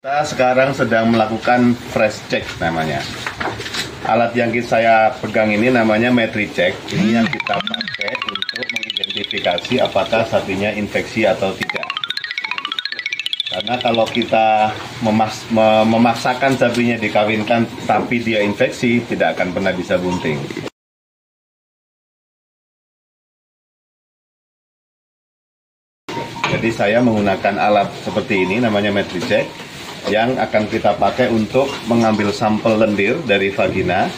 Kita sekarang sedang melakukan fresh check namanya. Alat yang saya pegang ini namanya metri check. Ini yang kita pakai untuk mengidentifikasi apakah sapinya infeksi atau tidak. Karena kalau kita memas memaksakan sapinya dikawinkan tapi dia infeksi, tidak akan pernah bisa bunting. Jadi saya menggunakan alat seperti ini namanya Metricheck yang akan kita pakai untuk mengambil sampel lendir dari vagina.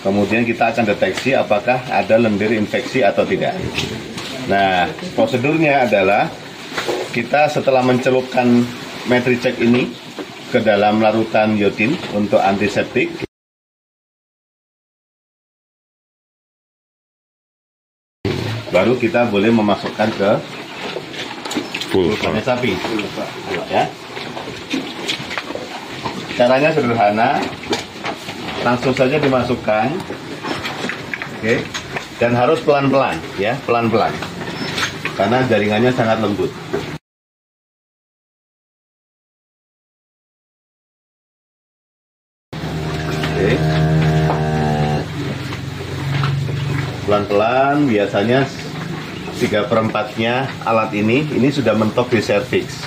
Kemudian kita akan deteksi apakah ada lendir infeksi atau tidak. Nah, prosedurnya adalah kita setelah mencelupkan metricek ini ke dalam larutan yotin untuk antiseptik baru kita boleh memasukkan ke kulkas sapi ya caranya sederhana langsung saja dimasukkan oke dan harus pelan-pelan ya pelan-pelan karena jaringannya sangat lembut. Pelan-pelan biasanya 3 perempatnya alat ini, ini sudah mentok di cervix.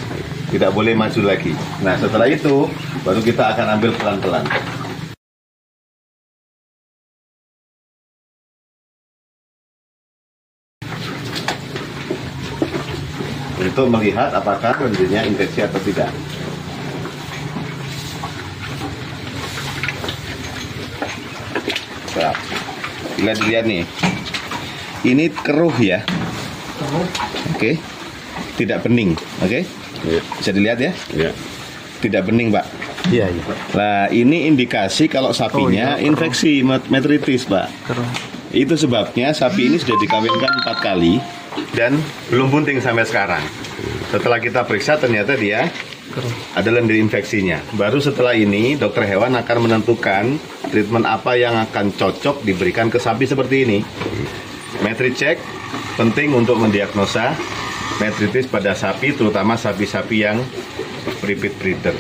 Tidak boleh maju lagi. Nah setelah itu baru kita akan ambil pelan-pelan. untuk melihat apakah lendirnya infeksi atau tidak. Nah, lihat lihat nih, ini keruh ya, oke, okay. tidak bening, oke, okay. Iya. bisa dilihat ya, yeah. tidak bening pak. Iya, iya. Nah, ini indikasi kalau sapinya oh, iya, infeksi metritis, Pak. Keruh. Itu sebabnya sapi ini sudah dikawinkan empat kali dan belum bunting sampai sekarang. Setelah kita periksa ternyata dia ada lendir infeksinya. Baru setelah ini dokter hewan akan menentukan treatment apa yang akan cocok diberikan ke sapi seperti ini. Metri cek penting untuk mendiagnosa metritis pada sapi terutama sapi-sapi yang repeat breeder.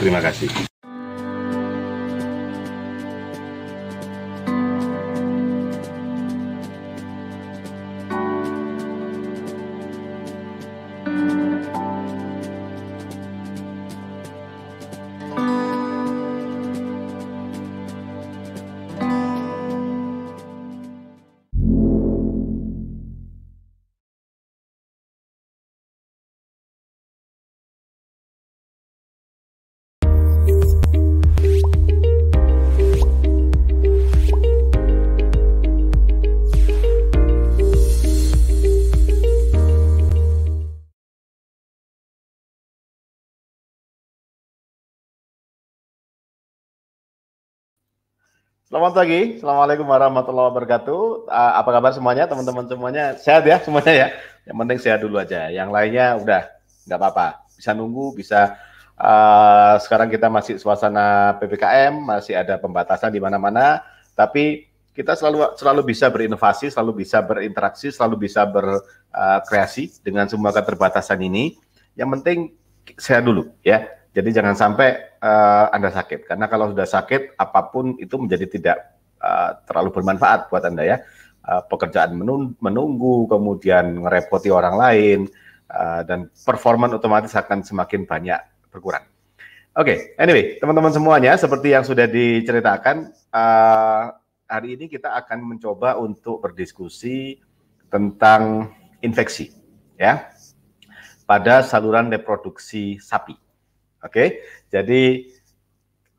Terima kasih. Selamat pagi, Assalamualaikum warahmatullahi wabarakatuh. Ah, apa kabar semuanya, teman-teman semuanya? Sehat ya semuanya ya? Yang penting sehat dulu aja, yang lainnya udah nggak apa-apa. Bisa nunggu, bisa... Uh, sekarang kita masih suasana PPKM, masih ada pembatasan di mana-mana, tapi kita selalu selalu bisa berinovasi, selalu bisa berinteraksi, selalu bisa berkreasi ah, uh, dengan semua keterbatasan ini. Yang penting sehat dulu ya jadi jangan sampai uh, Anda sakit, karena kalau sudah sakit, apapun itu menjadi tidak uh, terlalu bermanfaat buat Anda ya. Uh, pekerjaan menunggu, kemudian ngerepoti orang lain, uh, dan performa otomatis akan semakin banyak berkurang. Oke, okay, anyway, teman-teman semuanya, seperti yang sudah diceritakan, uh, hari ini kita akan mencoba untuk berdiskusi tentang infeksi, ya, pada saluran reproduksi sapi Oke, jadi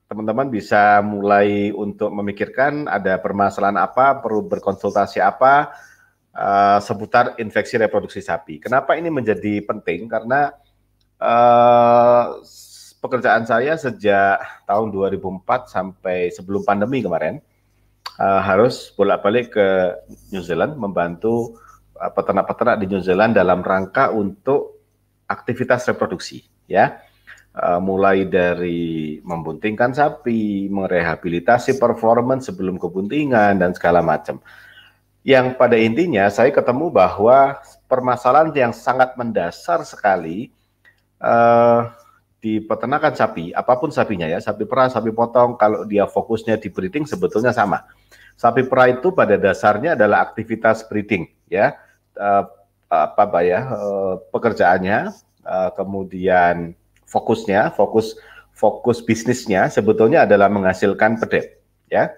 teman-teman bisa mulai untuk memikirkan ada permasalahan apa, perlu berkonsultasi apa uh, seputar infeksi reproduksi sapi. Kenapa ini menjadi penting? Karena uh, pekerjaan saya sejak tahun 2004 sampai sebelum pandemi kemarin uh, harus bolak-balik ke New Zealand membantu peternak-peternak uh, di New Zealand dalam rangka untuk aktivitas reproduksi, ya Eh, mulai dari membuntingkan sapi, merehabilitasi performance sebelum kebuntingan dan segala macam. Yang pada intinya saya ketemu bahwa permasalahan yang sangat mendasar sekali uh, di peternakan sapi, apapun sapinya ya, sapi perah, sapi potong, kalau dia fokusnya di breeding sebetulnya sama. Sapi perah itu pada dasarnya adalah aktivitas breeding ya. Uh, apa ya uh, pekerjaannya uh, kemudian fokusnya, fokus fokus bisnisnya sebetulnya adalah menghasilkan pedet, ya.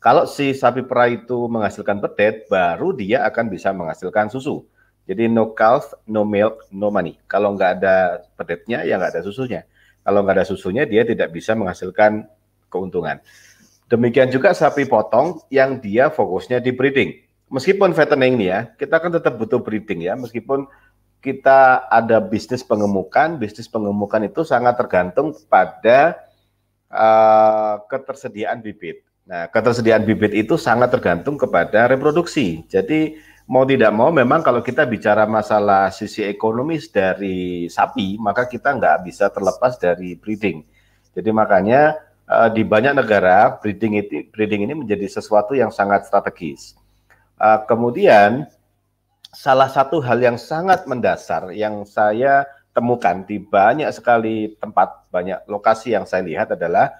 Kalau si sapi perah itu menghasilkan pedet, baru dia akan bisa menghasilkan susu. Jadi no calf, no milk, no money. Kalau nggak ada pedetnya, ya nggak ada susunya. Kalau nggak ada susunya, dia tidak bisa menghasilkan keuntungan. Demikian juga sapi potong yang dia fokusnya di breeding. Meskipun fattening nih ya, kita kan tetap butuh breeding ya, meskipun kita ada bisnis pengemukan, bisnis pengemukan itu sangat tergantung pada uh, ketersediaan bibit. Nah, ketersediaan bibit itu sangat tergantung kepada reproduksi. Jadi mau tidak mau memang kalau kita bicara masalah sisi ekonomis dari sapi, maka kita nggak bisa terlepas dari breeding. Jadi makanya uh, di banyak negara breeding itu breeding ini menjadi sesuatu yang sangat strategis. Uh, kemudian salah satu hal yang sangat mendasar yang saya temukan di banyak sekali tempat, banyak lokasi yang saya lihat adalah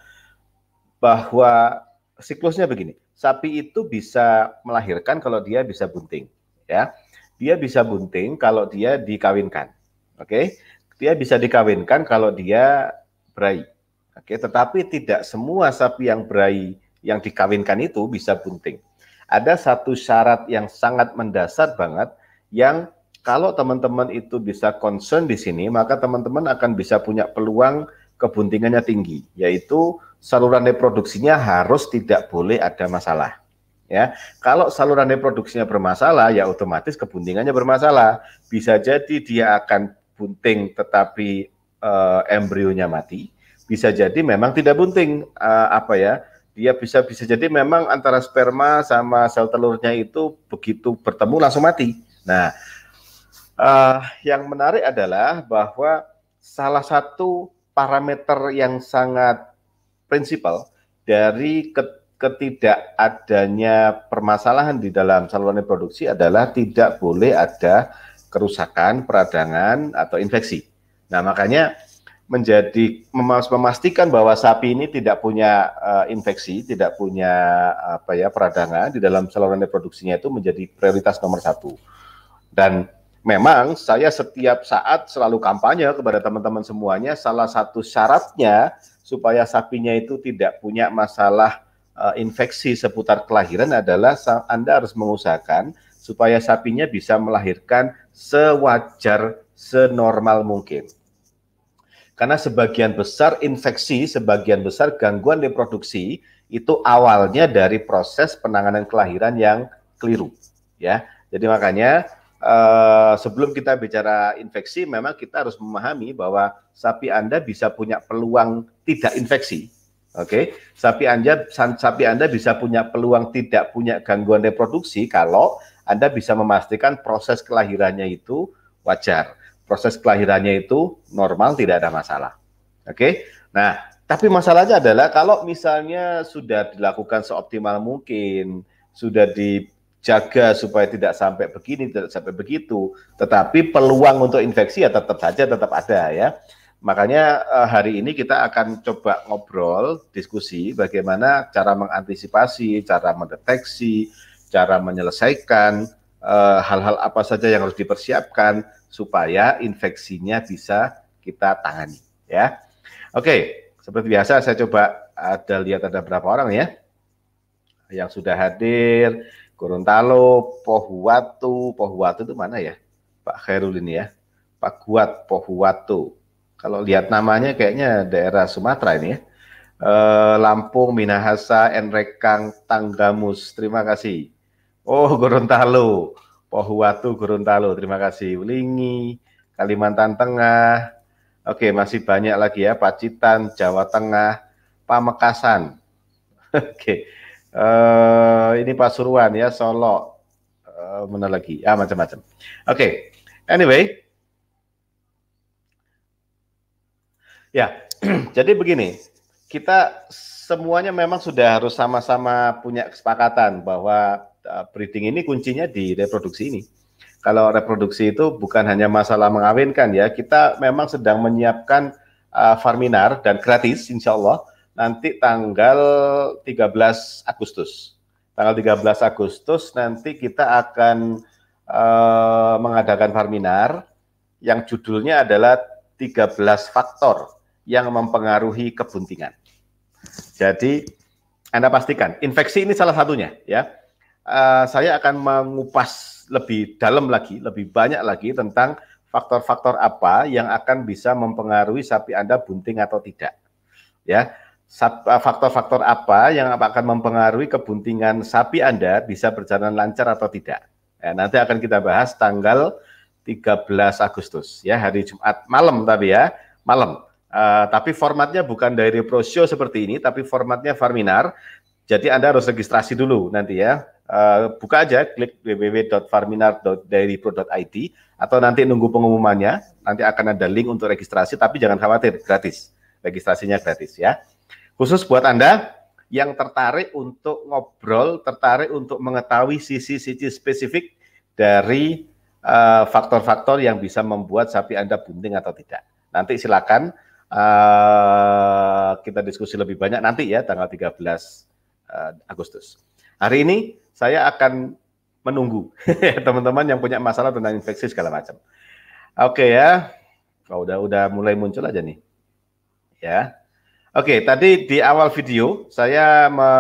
bahwa siklusnya begini. Sapi itu bisa melahirkan kalau dia bisa bunting, ya. Dia bisa bunting kalau dia dikawinkan. Oke. Okay? Dia bisa dikawinkan kalau dia berai. Oke, okay? tetapi tidak semua sapi yang berai yang dikawinkan itu bisa bunting ada satu syarat yang sangat mendasar banget yang kalau teman-teman itu bisa concern di sini, maka teman-teman akan bisa punya peluang kebuntingannya tinggi, yaitu saluran reproduksinya harus tidak boleh ada masalah. Ya, kalau saluran reproduksinya bermasalah, ya otomatis kebuntingannya bermasalah. Bisa jadi dia akan bunting tetapi e, embrionya mati. Bisa jadi memang tidak bunting e, apa ya dia bisa bisa jadi memang antara sperma sama sel telurnya itu begitu bertemu langsung mati. Nah, uh, yang menarik adalah bahwa salah satu parameter yang sangat prinsipal dari ketidakadanya permasalahan di dalam saluran reproduksi adalah tidak boleh ada kerusakan, peradangan atau infeksi. Nah, makanya menjadi memastikan bahwa sapi ini tidak punya uh, infeksi, tidak punya apa ya peradangan di dalam saluran reproduksinya itu menjadi prioritas nomor satu. Dan memang saya setiap saat selalu kampanye kepada teman-teman semuanya. Salah satu syaratnya supaya sapinya itu tidak punya masalah uh, infeksi seputar kelahiran adalah Anda harus mengusahakan supaya sapinya bisa melahirkan sewajar, senormal mungkin karena sebagian besar infeksi, sebagian besar gangguan reproduksi itu awalnya dari proses penanganan kelahiran yang keliru, ya. Jadi makanya eh, sebelum kita bicara infeksi, memang kita harus memahami bahwa sapi Anda bisa punya peluang tidak infeksi, Oke, okay? sapi Anda sapi Anda bisa punya peluang tidak punya gangguan reproduksi kalau Anda bisa memastikan proses kelahirannya itu wajar proses kelahirannya itu normal, tidak ada masalah. Oke, okay? nah tapi masalahnya adalah kalau misalnya sudah dilakukan seoptimal mungkin, sudah dijaga supaya tidak sampai begini, tidak sampai begitu, tetapi peluang untuk infeksi ya tetap saja tetap ada ya. Makanya eh, hari ini kita akan coba ngobrol, diskusi bagaimana cara mengantisipasi, cara mendeteksi, cara menyelesaikan Eh, hal-hal uh, apa saja yang harus dipersiapkan supaya infeksinya bisa kita tangani ya. Oke, seperti biasa saya coba ada lihat ada berapa orang ya yang sudah hadir. Gorontalo, Pohuwatu, Pohuwatu itu mana ya? Pak Khairul ini ya. Pak Guat Pohuwatu. Kalau lihat namanya kayaknya daerah Sumatera ini ya. Eh, Lampung, Minahasa, Enrekang, Tanggamus. Terima kasih. Oh, Gorontalo. Pohuatu, Gorontalo. Terima kasih Wulingi, Kalimantan Tengah. Oke, masih banyak lagi ya Pacitan, Jawa Tengah, Pamekasan. Oke. Uh, ini Pasuruan ya, Solo. Uh, mana lagi? Ah, macam-macam. Oke. Anyway. Ya. Jadi begini, kita semuanya memang sudah harus sama-sama punya kesepakatan bahwa Eh, breeding ini kuncinya di reproduksi ini. Kalau reproduksi itu bukan hanya masalah mengawinkan ya, kita memang sedang menyiapkan uh, farminar dan gratis insya Allah nanti tanggal 13 Agustus. Tanggal 13 Agustus nanti kita akan uh, mengadakan farminar yang judulnya adalah 13 faktor yang mempengaruhi kebuntingan. Jadi Anda pastikan infeksi ini salah satunya ya Eh, saya akan mengupas lebih dalam lagi, lebih banyak lagi tentang faktor-faktor apa yang akan bisa mempengaruhi sapi Anda bunting atau tidak. Ya, eh, faktor-faktor apa yang akan mempengaruhi kebuntingan sapi Anda bisa berjalan lancar atau tidak. Ya, nanti akan kita bahas tanggal 13 Agustus ya hari Jumat malam tapi ya malam. Uh, tapi formatnya bukan dari pro seperti ini, tapi formatnya Farminar. Jadi Anda harus registrasi dulu nanti ya. Eh, buka aja klik www.farminar.dairypro.id atau nanti nunggu pengumumannya nanti akan ada link untuk registrasi tapi jangan khawatir gratis registrasinya gratis ya khusus buat anda yang tertarik untuk ngobrol tertarik untuk mengetahui sisi-sisi spesifik dari eh, faktor-faktor uh, yang bisa membuat sapi anda bunting atau tidak nanti silakan uh, kita diskusi lebih banyak nanti ya tanggal 13 uh, Agustus. Hari ini saya akan menunggu teman-teman yang punya masalah tentang infeksi segala macam. Oke ya, oh, udah udah mulai muncul aja nih. Ya, Oke, tadi di awal video saya me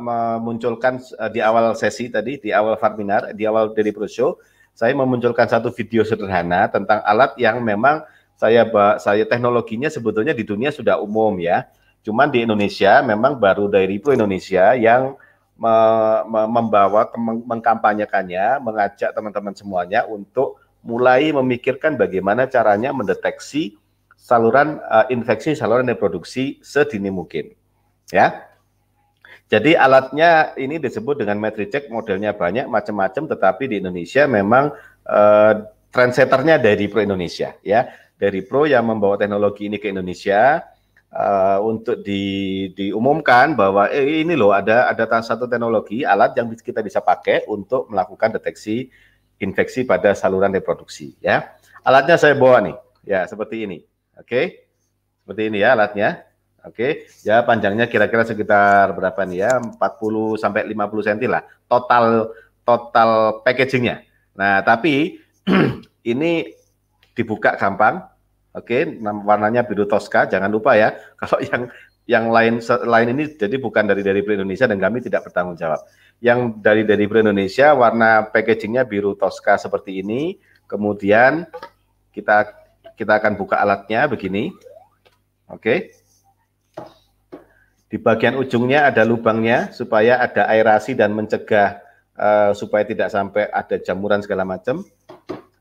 memunculkan eh, di awal sesi tadi, di awal webinar di awal dari Pro Show, saya memunculkan satu video sederhana tentang alat yang memang saya saya teknologinya sebetulnya di dunia sudah umum ya. Cuman di Indonesia memang baru dari Pro Indonesia yang me me membawa mengkampanyekannya, mengajak teman-teman semuanya untuk mulai memikirkan bagaimana caranya mendeteksi saluran uh, infeksi saluran reproduksi sedini mungkin. Ya. Jadi alatnya ini disebut dengan metricek, modelnya banyak macam-macam tetapi di Indonesia memang uh, trendsetternya dari Pro Indonesia ya. Dari Pro yang membawa teknologi ini ke Indonesia, uh, untuk di, diumumkan bahwa eh, ini loh ada ada satu teknologi alat yang kita bisa pakai untuk melakukan deteksi infeksi pada saluran reproduksi ya. Alatnya saya bawa nih. Ya, seperti ini. Oke. Okay. Seperti ini ya alatnya. Oke. Okay. Ya, panjangnya kira-kira sekitar berapa nih ya? 40 sampai 50 cm lah. Total total packagingnya. Nah, tapi ini dibuka gampang, Oke, okay, warnanya biru toska. Jangan lupa ya, kalau yang yang lain lain ini jadi bukan dari dari Indonesia dan kami tidak bertanggung jawab. Yang dari dari Indonesia warna packagingnya biru toska seperti ini. Kemudian kita kita akan buka alatnya begini. Oke. Di bagian ujungnya ada lubangnya supaya ada aerasi dan mencegah uh, supaya tidak sampai ada jamuran segala macam.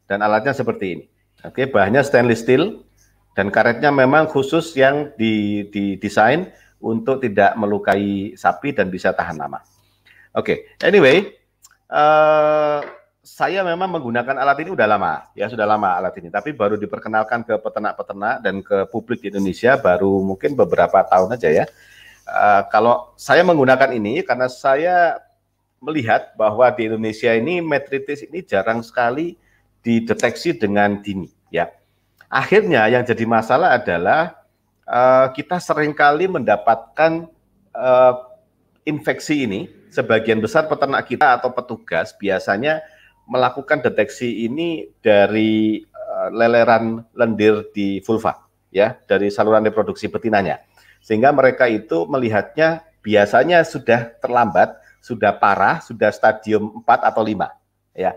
Dan alatnya seperti ini. Oke, bahannya stainless steel dan karetnya memang khusus yang didesain untuk tidak melukai sapi dan bisa tahan lama. Oke, okay. anyway, uh, saya memang menggunakan alat ini udah lama, ya sudah lama alat ini. Tapi baru diperkenalkan ke peternak-peternak dan ke publik di Indonesia baru mungkin beberapa tahun aja ya. Uh, kalau saya menggunakan ini karena saya melihat bahwa di Indonesia ini metritis ini jarang sekali dideteksi dengan dini ya. Akhirnya yang jadi masalah adalah uh, kita seringkali mendapatkan uh, infeksi ini sebagian besar peternak kita atau petugas biasanya melakukan deteksi ini dari uh, leleran lendir di vulva ya, dari saluran reproduksi betinanya. Sehingga mereka itu melihatnya biasanya sudah terlambat, sudah parah, sudah stadium 4 atau 5 ya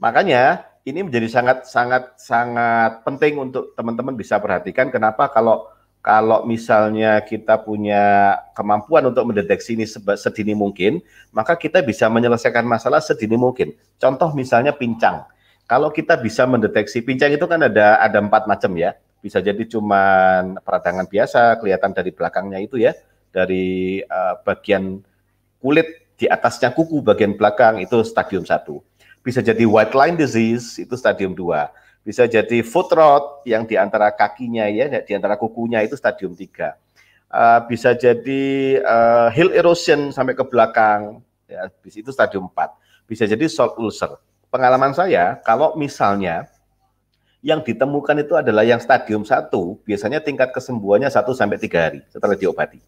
Makanya ini menjadi sangat sangat sangat penting untuk teman-teman bisa perhatikan kenapa kalau kalau misalnya kita punya kemampuan untuk mendeteksi ini sedini mungkin, maka kita bisa menyelesaikan masalah sedini mungkin. Contoh misalnya pincang. Kalau kita bisa mendeteksi pincang itu kan ada ada empat macam ya. Bisa jadi cuma peradangan biasa kelihatan dari belakangnya itu ya, dari uh, bagian kulit di atasnya kuku bagian belakang itu stadium satu bisa jadi white line disease itu stadium 2, bisa jadi foot rot yang di antara kakinya ya, di antara kukunya itu stadium 3. Uh, eh, bisa jadi uh, eh, heel erosion sampai ke belakang, ya, itu stadium 4. Bisa jadi salt ulcer. Pengalaman saya, kalau misalnya yang ditemukan itu adalah yang stadium 1, biasanya tingkat kesembuhannya 1 sampai 3 hari setelah diobati.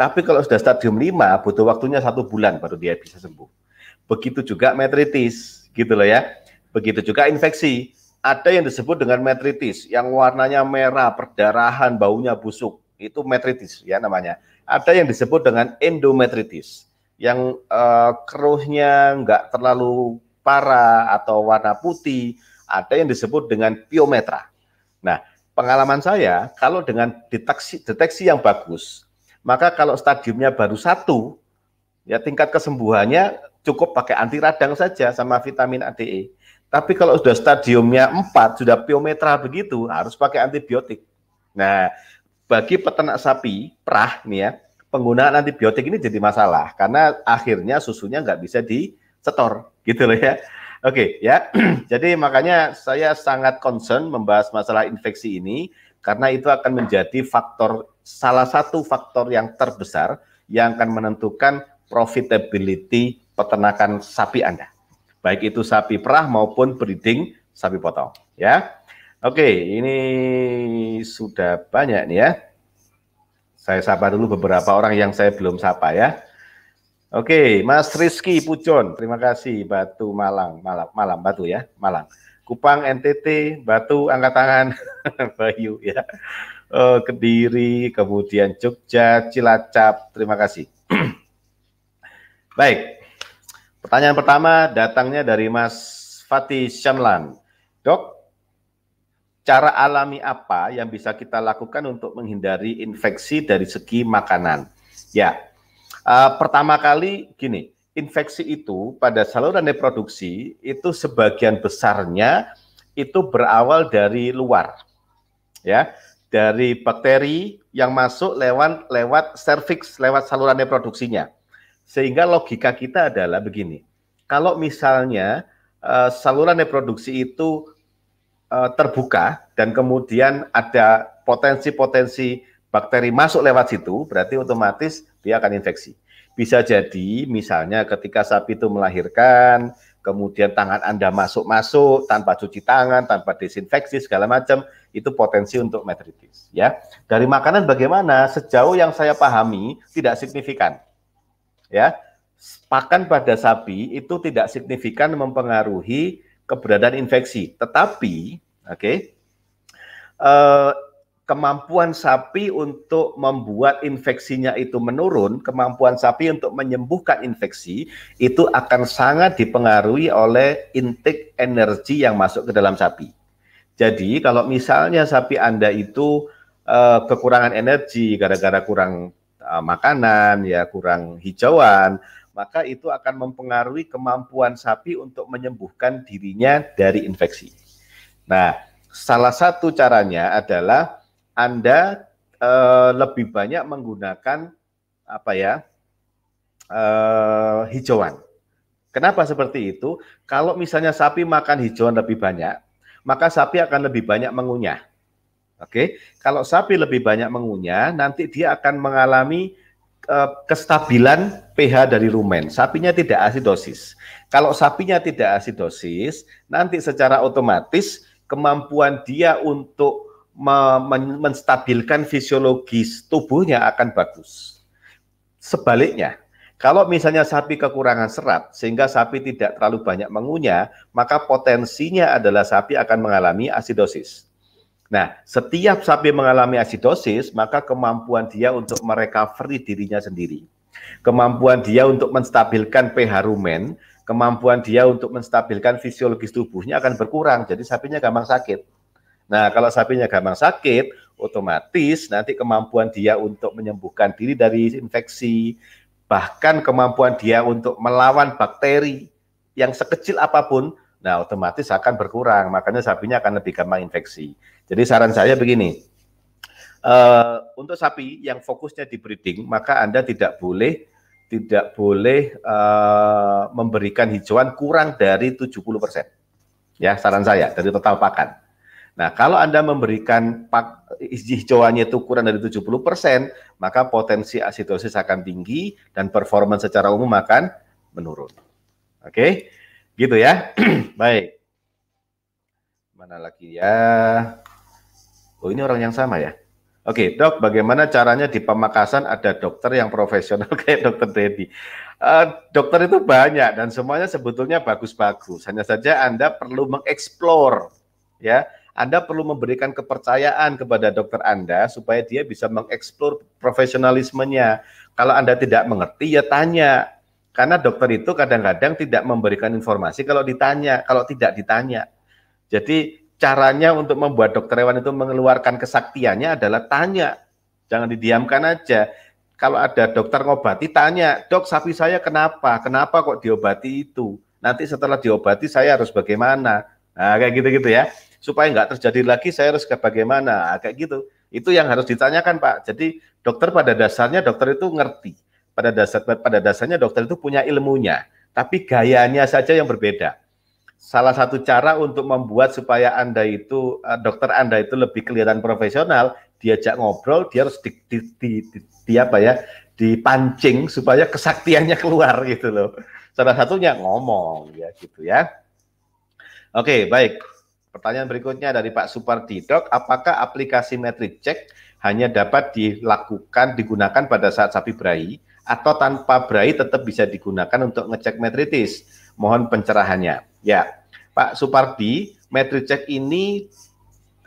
Tapi kalau sudah stadium 5, butuh waktunya satu bulan baru dia bisa sembuh. Begitu juga metritis gitu loh ya. Begitu juga infeksi. Ada yang disebut dengan metritis, yang warnanya merah, perdarahan, baunya busuk. Itu metritis ya namanya. Ada yang disebut dengan endometritis, yang uh, keruhnya nggak terlalu parah atau warna putih. Ada yang disebut dengan piometra. Nah, pengalaman saya, kalau dengan deteksi, deteksi yang bagus, maka kalau stadiumnya baru satu, ya tingkat kesembuhannya cukup pakai anti radang saja sama vitamin ADE. Tapi kalau sudah stadiumnya 4, sudah piometra begitu, harus pakai antibiotik. Nah, bagi peternak sapi, perah nih ya, penggunaan antibiotik ini jadi masalah karena akhirnya susunya nggak bisa disetor gitu loh ya. Oke ya, jadi makanya saya sangat concern membahas masalah infeksi ini karena itu akan menjadi faktor salah satu faktor yang terbesar yang akan menentukan profitability peternakan sapi Anda. Baik itu sapi perah maupun breeding sapi potong, ya. Oke, ini sudah banyak nih ya. Saya sapa dulu beberapa orang yang saya belum sapa ya. Oke, Mas Rizky Pujon, terima kasih Batu Malang, Malam, Malam Batu ya, Malang. Kupang NTT, Batu angkat tangan, Bayu ya. Oh, Kediri, kemudian Jogja, Cilacap, terima kasih. Baik, Pertanyaan pertama datangnya dari Mas Fatih Syamlan. Dok, cara alami apa yang bisa kita lakukan untuk menghindari infeksi dari segi makanan? Ya, uh, pertama kali gini, infeksi itu pada saluran reproduksi itu sebagian besarnya itu berawal dari luar, ya, dari bakteri yang masuk lewat lewat serviks, lewat saluran reproduksinya. Sehingga logika kita adalah begini, kalau misalnya uh, saluran reproduksi itu uh, terbuka dan kemudian ada potensi-potensi bakteri masuk lewat situ, berarti otomatis dia akan infeksi. Bisa jadi misalnya ketika sapi itu melahirkan, kemudian tangan Anda masuk-masuk tanpa cuci tangan, tanpa desinfeksi segala macam, itu potensi untuk metritis, ya. Dari makanan bagaimana? Sejauh yang saya pahami tidak signifikan ya pakan pada sapi itu tidak signifikan mempengaruhi keberadaan infeksi, tetapi oke okay, eh, kemampuan sapi untuk membuat infeksinya itu menurun, kemampuan sapi untuk menyembuhkan infeksi itu akan sangat dipengaruhi oleh intake energi yang masuk ke dalam sapi. Jadi kalau misalnya sapi Anda itu eh, kekurangan energi gara-gara kurang uh, makanan, ya kurang hijauan, maka itu akan mempengaruhi kemampuan sapi untuk menyembuhkan dirinya dari infeksi. Nah, salah satu caranya adalah Anda e, lebih banyak menggunakan apa ya e, hijauan. Kenapa seperti itu? Kalau misalnya sapi makan hijauan lebih banyak, maka sapi akan lebih banyak mengunyah. Oke, kalau sapi lebih banyak mengunyah, nanti dia akan mengalami uh, kestabilan pH dari rumen. Sapinya tidak asidosis. Kalau sapinya tidak asidosis, nanti secara otomatis kemampuan dia untuk menstabilkan fisiologis tubuhnya akan bagus. Sebaliknya, kalau misalnya sapi kekurangan serat sehingga sapi tidak terlalu banyak mengunyah, maka potensinya adalah sapi akan mengalami asidosis. Nah, setiap sapi mengalami asidosis, maka kemampuan dia untuk merecovery dirinya sendiri. Kemampuan dia untuk menstabilkan pH rumen, kemampuan dia untuk menstabilkan fisiologis tubuhnya akan berkurang. Jadi sapinya gampang sakit. Nah, kalau sapinya gampang sakit, otomatis nanti kemampuan dia untuk menyembuhkan diri dari infeksi, bahkan kemampuan dia untuk melawan bakteri yang sekecil apapun Nah, otomatis akan berkurang, makanya sapinya akan lebih gampang infeksi. Jadi saran saya begini, uh, untuk sapi yang fokusnya di breeding, maka Anda tidak boleh tidak boleh uh, memberikan hijauan kurang dari 70%. Ya, saran saya dari total pakan. Nah, kalau Anda memberikan pak, hijauannya itu kurang dari 70%, maka potensi asidosis akan tinggi dan performa secara umum akan menurun. Oke. Okay? Gitu ya. Baik. Mana lagi ya? Oh, ini orang yang sama ya. Oke, okay, dok, bagaimana caranya di pemakasan ada dokter yang profesional kayak dokter Dedi? Uh, eh, dokter itu banyak dan semuanya sebetulnya bagus-bagus. Hanya saja Anda perlu mengeksplor, ya. Anda perlu memberikan kepercayaan kepada dokter Anda supaya dia bisa mengeksplor profesionalismenya. Kalau Anda tidak mengerti, ya tanya. Karena dokter itu kadang-kadang tidak memberikan informasi kalau ditanya, kalau tidak ditanya. Jadi caranya untuk membuat dokter hewan itu mengeluarkan kesaktiannya adalah tanya. Jangan didiamkan aja. Kalau ada dokter ngobati, tanya, dok sapi saya kenapa? Kenapa kok diobati itu? Nanti setelah diobati saya harus bagaimana? Nah, kayak gitu-gitu ya. Supaya nggak terjadi lagi saya harus ke bagaimana? Nah, kayak gitu. Itu yang harus ditanyakan Pak. Jadi dokter pada dasarnya dokter itu ngerti pada dasar pada dasarnya dokter itu punya ilmunya, tapi gayanya saja yang berbeda. Salah satu cara untuk membuat supaya Anda itu eh, dokter Anda itu lebih kelihatan profesional, diajak ngobrol, dia harus di, di, di, di, di apa ya? dipancing supaya kesaktiannya keluar gitu loh. Salah satunya ngomong ya gitu ya. Oke, baik. Pertanyaan berikutnya dari Pak Supardi, Dok, apakah aplikasi metric check hanya dapat dilakukan digunakan pada saat sapi berai? atau tanpa Bray tetap bisa digunakan untuk ngecek metritis. Mohon pencerahannya. Ya, Pak Supardi, metricek ini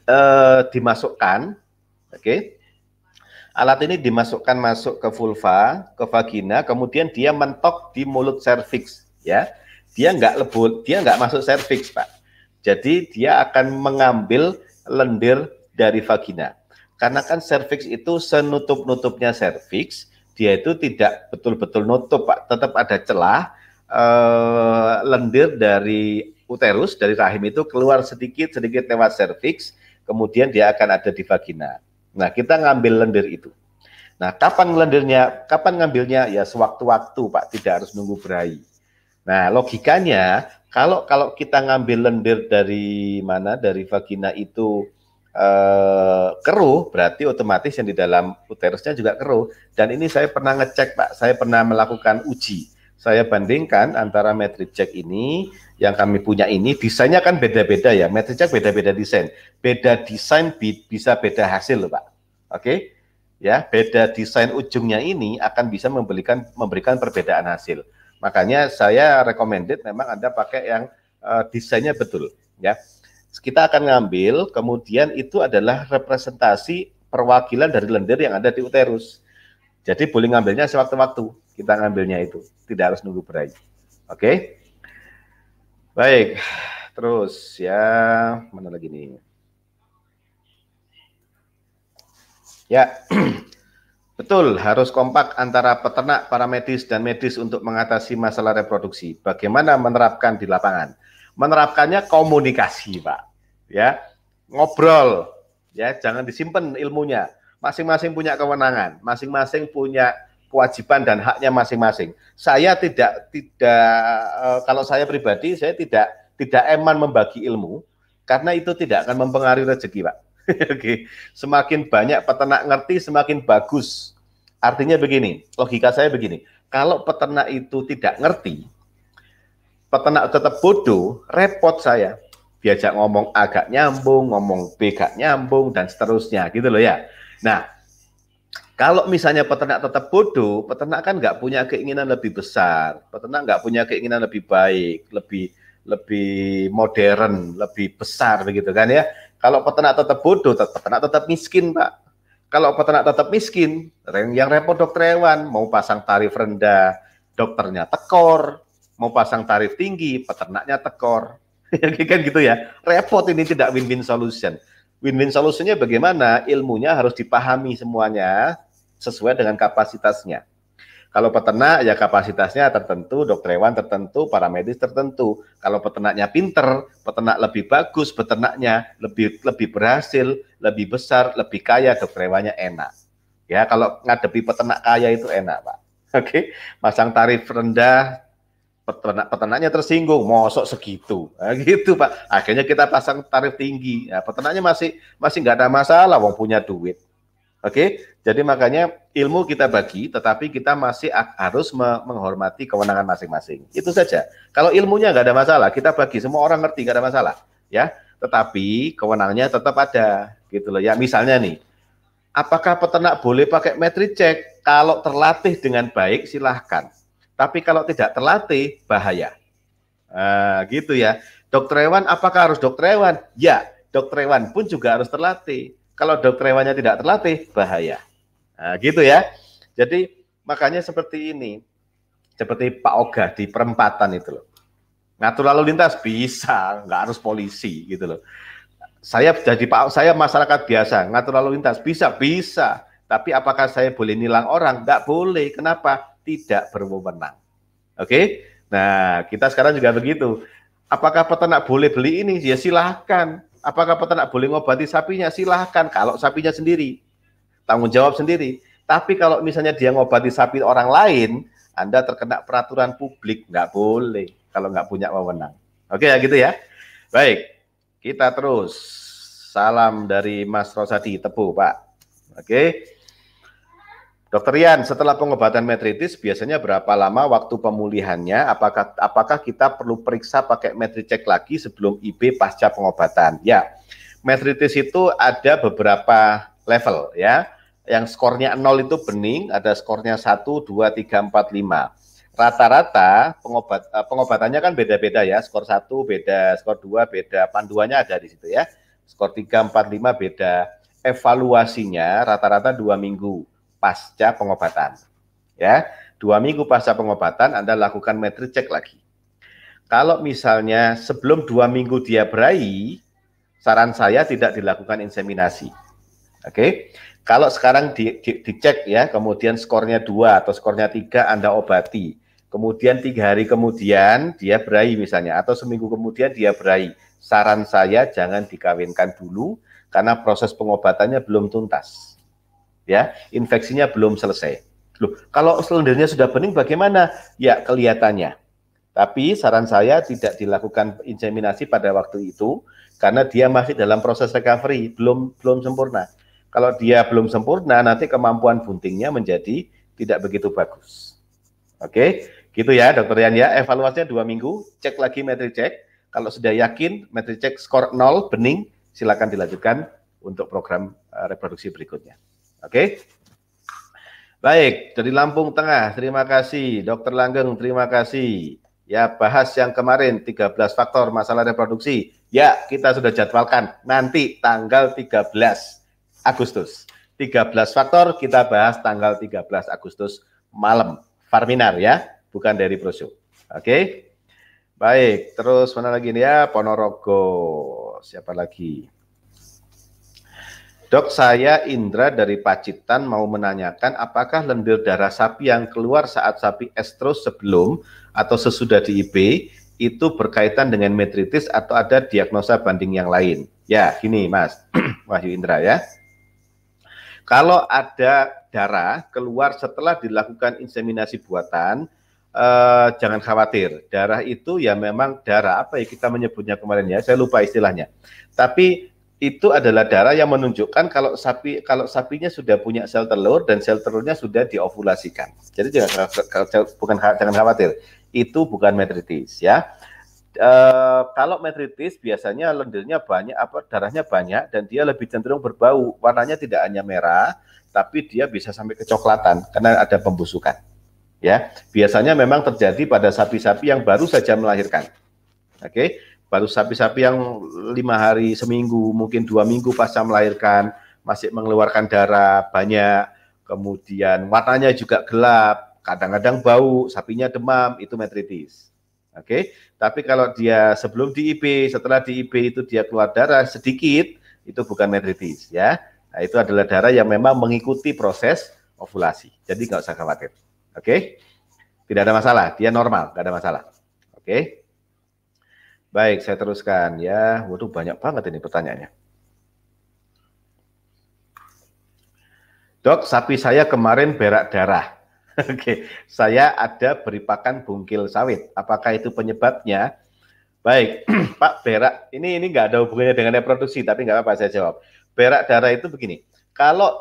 eh, dimasukkan, oke? Okay? Alat ini dimasukkan masuk ke vulva, ke vagina, kemudian dia mentok di mulut serviks, ya. Dia nggak lebur, dia nggak masuk serviks, Pak. Jadi dia akan mengambil lendir dari vagina. Karena kan serviks itu senutup-nutupnya serviks, dia itu tidak betul-betul nutup Pak, tetap ada celah eh, lendir dari uterus dari rahim itu keluar sedikit sedikit lewat serviks, kemudian dia akan ada di vagina. Nah, kita ngambil lendir itu. Nah, kapan lendirnya? Kapan ngambilnya? Ya sewaktu-waktu, Pak, tidak harus nunggu berai. Nah, logikanya kalau kalau kita ngambil lendir dari mana? Dari vagina itu eh, keruh, berarti otomatis yang di dalam uterusnya juga keruh. Dan ini saya pernah ngecek, Pak. Saya pernah melakukan uji. Saya bandingkan antara metric check ini yang kami punya ini desainnya kan beda-beda ya. Metric check beda-beda desain. Beda desain bisa beda hasil, Pak. Oke. Okay? Ya, beda desain ujungnya ini akan bisa memberikan memberikan perbedaan hasil. Makanya saya recommended memang Anda pakai yang uh, desainnya betul, ya kita akan ngambil, kemudian itu adalah representasi perwakilan dari lendir yang ada di uterus. Jadi boleh ngambilnya sewaktu-waktu, kita ngambilnya itu, tidak harus nunggu berai. Oke? Baik, terus ya, mana lagi nih? Ya, betul harus kompak antara peternak, para medis, dan medis untuk mengatasi masalah reproduksi. Bagaimana menerapkan di lapangan? menerapkannya komunikasi, Pak. Ya, ngobrol, ya, jangan disimpan ilmunya. Masing-masing punya kewenangan, masing-masing punya kewajiban dan haknya masing-masing. Saya tidak tidak eh, kalau saya pribadi saya tidak tidak eman membagi ilmu karena itu tidak akan mempengaruhi rezeki, Pak. Oke. Semakin banyak peternak ngerti semakin bagus. Artinya begini, logika saya begini. Kalau peternak itu tidak ngerti, peternak tetap bodoh, repot saya. Diajak ngomong agak nyambung, ngomong B gak nyambung, dan seterusnya gitu loh ya. Nah, kalau misalnya peternak tetap bodoh, peternak kan nggak punya keinginan lebih besar, peternak nggak punya keinginan lebih baik, lebih lebih modern, lebih besar begitu kan ya. Kalau peternak tetap bodoh, peternak tetap miskin pak. Kalau peternak tetap miskin, yang repot dokter hewan mau pasang tarif rendah, dokternya tekor, mau pasang tarif tinggi, peternaknya tekor. kan gitu ya. Repot ini tidak win-win solution. Win-win solutionnya bagaimana? Ilmunya harus dipahami semuanya sesuai dengan kapasitasnya. Kalau peternak ya kapasitasnya tertentu, dokter hewan tertentu, para medis tertentu. Kalau peternaknya pinter, peternak lebih bagus, peternaknya lebih lebih berhasil, lebih besar, lebih kaya, dokter hewannya enak. Ya kalau ngadepi peternak kaya itu enak, Pak. Oke, okay? pasang tarif rendah, peternak peternaknya tersinggung, mosok segitu, nah, gitu pak. Akhirnya kita pasang tarif tinggi. Nah, peternaknya masih masih nggak ada masalah, wong punya duit. Oke, jadi makanya ilmu kita bagi, tetapi kita masih harus menghormati kewenangan masing-masing. Itu saja. Kalau ilmunya nggak ada masalah, kita bagi semua orang ngerti nggak ada masalah, ya. Tetapi kewenangannya tetap ada, gitu loh. Ya misalnya nih, apakah peternak boleh pakai metric check Kalau terlatih dengan baik, silahkan tapi kalau tidak terlatih, bahaya. Nah, gitu ya. Dokter hewan, apakah harus dokter hewan? Ya, dokter hewan pun juga harus terlatih. Kalau dokter hewannya tidak terlatih, bahaya. Nah, gitu ya. Jadi makanya seperti ini. Seperti Pak Oga di perempatan itu loh. Ngatur lalu lintas bisa, nggak harus polisi gitu loh. Saya jadi Pak, saya masyarakat biasa, ngatur lalu lintas bisa, bisa. Tapi apakah saya boleh nilang orang? Nggak boleh. Kenapa? tidak berwenang. Oke? Okay? Nah, kita sekarang juga begitu. Apakah peternak boleh beli ini? Ya silahkan. Apakah peternak boleh ngobati sapinya? Silahkan. Kalau sapinya sendiri, tanggung jawab sendiri. Tapi kalau misalnya dia ngobati sapi orang lain, Anda terkena peraturan publik. Nggak boleh kalau nggak punya wewenang. Oke ya gitu ya. Baik, kita terus. Salam dari Mas Rosadi, Tepu Pak. Oke. Dokter Rian, setelah pengobatan metritis biasanya berapa lama waktu pemulihannya? Apakah apakah kita perlu periksa pakai metricek lagi sebelum IB pasca pengobatan? Ya, metritis itu ada beberapa level ya. Yang skornya 0 itu bening, ada skornya 1, 2, 3, 4, 5. Rata-rata pengobat, eh, pengobatannya kan beda-beda ya. Skor 1 beda, skor 2 beda, panduannya ada di situ ya. Skor 3, 4, 5 beda. Evaluasinya rata-rata dua minggu pasca pengobatan. Ya, dua minggu pasca pengobatan Anda lakukan metrik cek lagi. Kalau misalnya sebelum dua minggu dia berai, saran saya tidak dilakukan inseminasi. Oke, okay? kalau sekarang di, di, dicek ya, kemudian skornya dua atau skornya tiga Anda obati. Kemudian tiga hari kemudian dia berai misalnya, atau seminggu kemudian dia berai. Saran saya jangan dikawinkan dulu karena proses pengobatannya belum tuntas ya infeksinya belum selesai. Loh, kalau selendernya sudah bening bagaimana? Ya kelihatannya. Tapi saran saya tidak dilakukan inseminasi pada waktu itu karena dia masih dalam proses recovery, belum belum sempurna. Kalau dia belum sempurna, nanti kemampuan buntingnya menjadi tidak begitu bagus. Oke, gitu ya dokter Yan ya. Evaluasinya dua minggu, cek lagi metri cek. Kalau sudah yakin metri cek skor nol, bening, silakan dilanjutkan untuk program eh, reproduksi berikutnya. Oke? Baik, dari Lampung Tengah, terima kasih. Dokter Langgeng, terima kasih. Ya, bahas yang kemarin 13 faktor masalah reproduksi. Ya, kita sudah jadwalkan nanti tanggal 13 Agustus. 13 faktor kita bahas tanggal 13 Agustus malam. Farminar ya, bukan dari Prosyo. Oke. Baik, terus mana lagi nih ya? Ponorogo. Siapa lagi? Dok, saya Indra dari Pacitan mau menanyakan apakah lendir darah sapi yang keluar saat sapi estrus sebelum atau sesudah di IP itu berkaitan dengan metritis atau ada diagnosa banding yang lain? Ya, gini Mas Wahyu Indra ya. Kalau ada darah keluar setelah dilakukan inseminasi buatan, eh, jangan khawatir. Darah itu ya memang darah apa ya kita menyebutnya kemarin ya, saya lupa istilahnya. Tapi itu adalah darah yang menunjukkan kalau sapi kalau sapinya sudah punya sel telur dan sel telurnya sudah diovulasikan. Jadi jangan bukan jangan khawatir, itu bukan metritis ya. E, kalau metritis biasanya lendirnya banyak apa darahnya banyak dan dia lebih cenderung berbau, warnanya tidak hanya merah, tapi dia bisa sampai kecoklatan karena ada pembusukan. Ya, biasanya memang terjadi pada sapi-sapi yang baru saja melahirkan. Oke, okay? baru sapi-sapi yang lima hari seminggu mungkin dua minggu pasca melahirkan masih mengeluarkan darah banyak kemudian warnanya juga gelap kadang-kadang bau sapinya demam itu metritis oke okay? tapi kalau dia sebelum di IP setelah di IP itu dia keluar darah sedikit itu bukan metritis ya nah, itu adalah darah yang memang mengikuti proses ovulasi jadi nggak usah khawatir oke okay? tidak ada masalah dia normal tidak ada masalah oke okay? Baik, saya teruskan ya. Waduh, banyak banget ini pertanyaannya. Dok, sapi saya kemarin berak darah. Oke, saya ada beri pakan bungkil sawit. Apakah itu penyebabnya? Baik, Pak berak ini ini nggak ada hubungannya dengan reproduksi, tapi nggak apa-apa saya jawab. Berak darah itu begini, kalau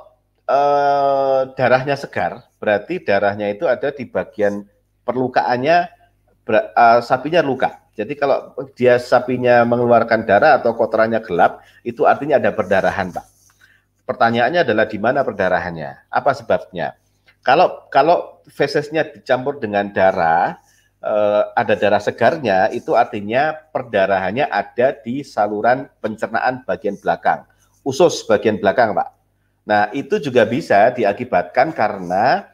eh, darahnya segar, berarti darahnya itu ada di bagian perlukaannya, ber, eh, sapinya luka jadi kalau dia sapinya mengeluarkan darah atau kotorannya gelap, itu artinya ada perdarahan, Pak. Pertanyaannya adalah di mana perdarahannya? Apa sebabnya? Kalau kalau fesesnya dicampur dengan darah, eh, ada darah segarnya, itu artinya perdarahannya ada di saluran pencernaan bagian belakang, usus bagian belakang, Pak. Nah, itu juga bisa diakibatkan karena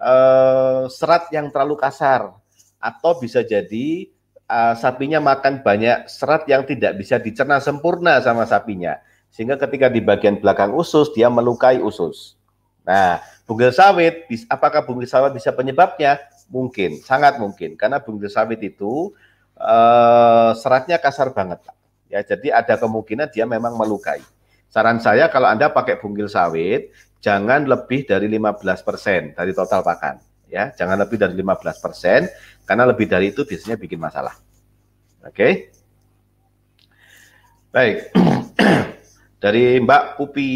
eh, serat yang terlalu kasar atau bisa jadi uh, sapinya makan banyak serat yang tidak bisa dicerna sempurna sama sapinya. Sehingga ketika di bagian belakang usus, dia melukai usus. Nah, bungkil sawit, apakah bungkil sawit bisa penyebabnya? Mungkin, sangat mungkin. Karena bungkil sawit itu uh, seratnya kasar banget. Ya, jadi ada kemungkinan dia memang melukai. Saran saya kalau Anda pakai bungkil sawit, jangan lebih dari 15% dari total pakan ya jangan lebih dari 15 persen karena lebih dari itu biasanya bikin masalah oke okay? baik dari Mbak Pupi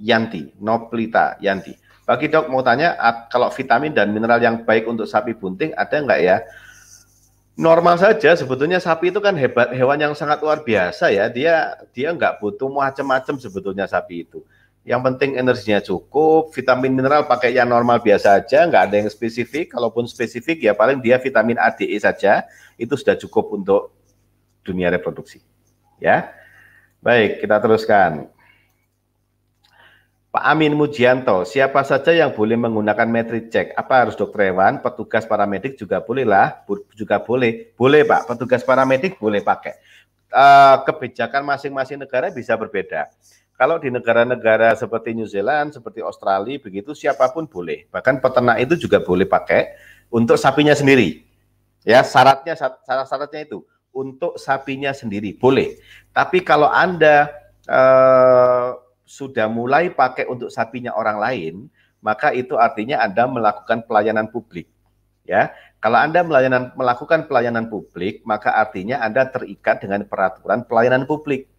Yanti Noplita Yanti bagi dok mau tanya kalau vitamin dan mineral yang baik untuk sapi bunting ada enggak ya normal saja sebetulnya sapi itu kan hebat hewan yang sangat luar biasa ya dia dia nggak butuh macam-macam sebetulnya sapi itu yang penting energinya cukup, vitamin mineral pakai yang normal biasa aja, nggak ada yang spesifik. Kalaupun spesifik ya paling dia vitamin A, D, E saja, itu sudah cukup untuk dunia reproduksi. Ya, baik kita teruskan. Pak Amin Mujianto, siapa saja yang boleh menggunakan metric check? Apa harus dokter hewan, petugas paramedik juga boleh lah, juga boleh, boleh Pak, petugas paramedik boleh pakai. Eh, kebijakan masing-masing negara bisa berbeda. Kalau di negara-negara seperti New Zealand, seperti Australia, begitu siapapun boleh. Bahkan peternak itu juga boleh pakai untuk sapinya sendiri. Ya, syaratnya syarat-syaratnya itu untuk sapinya sendiri boleh. Tapi kalau Anda eh, sudah mulai pakai untuk sapinya orang lain, maka itu artinya Anda melakukan pelayanan publik. Ya, kalau Anda melakukan pelayanan publik, maka artinya Anda terikat dengan peraturan pelayanan publik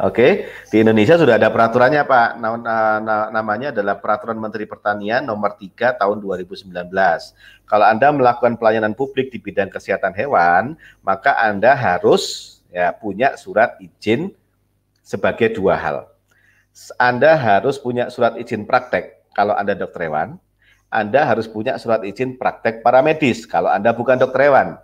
Oke, di Indonesia sudah ada peraturannya Pak. Nah, namanya adalah Peraturan Menteri Pertanian Nomor 3 Tahun 2019. Kalau Anda melakukan pelayanan publik di bidang kesehatan hewan, maka Anda harus ya punya surat izin sebagai dua hal. Anda harus punya surat izin praktek kalau Anda dokter hewan. Anda harus punya surat izin praktek paramedis kalau Anda bukan dokter hewan.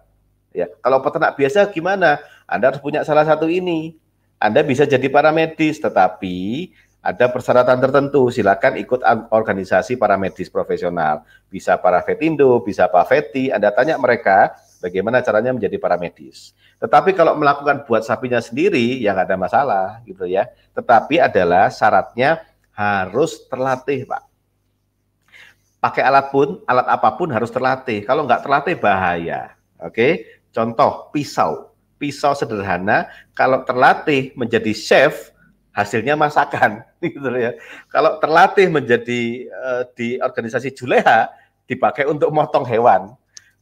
Ya, kalau peternak biasa gimana? Anda harus punya salah satu ini. Anda bisa jadi paramedis, tetapi ada persyaratan tertentu. Silakan ikut organisasi paramedis profesional. Bisa para Vetindo, bisa Pak Veti. Anda tanya mereka bagaimana caranya menjadi paramedis. Tetapi kalau melakukan buat sapinya sendiri, ya nggak ada masalah gitu ya. Tetapi adalah syaratnya harus terlatih, Pak. Pakai alat pun, alat apapun harus terlatih. Kalau nggak terlatih bahaya. Oke, contoh pisau pisau sederhana kalau terlatih menjadi chef hasilnya masakan gitu ya. Kalau terlatih menjadi uh, di organisasi Juleha dipakai untuk motong hewan.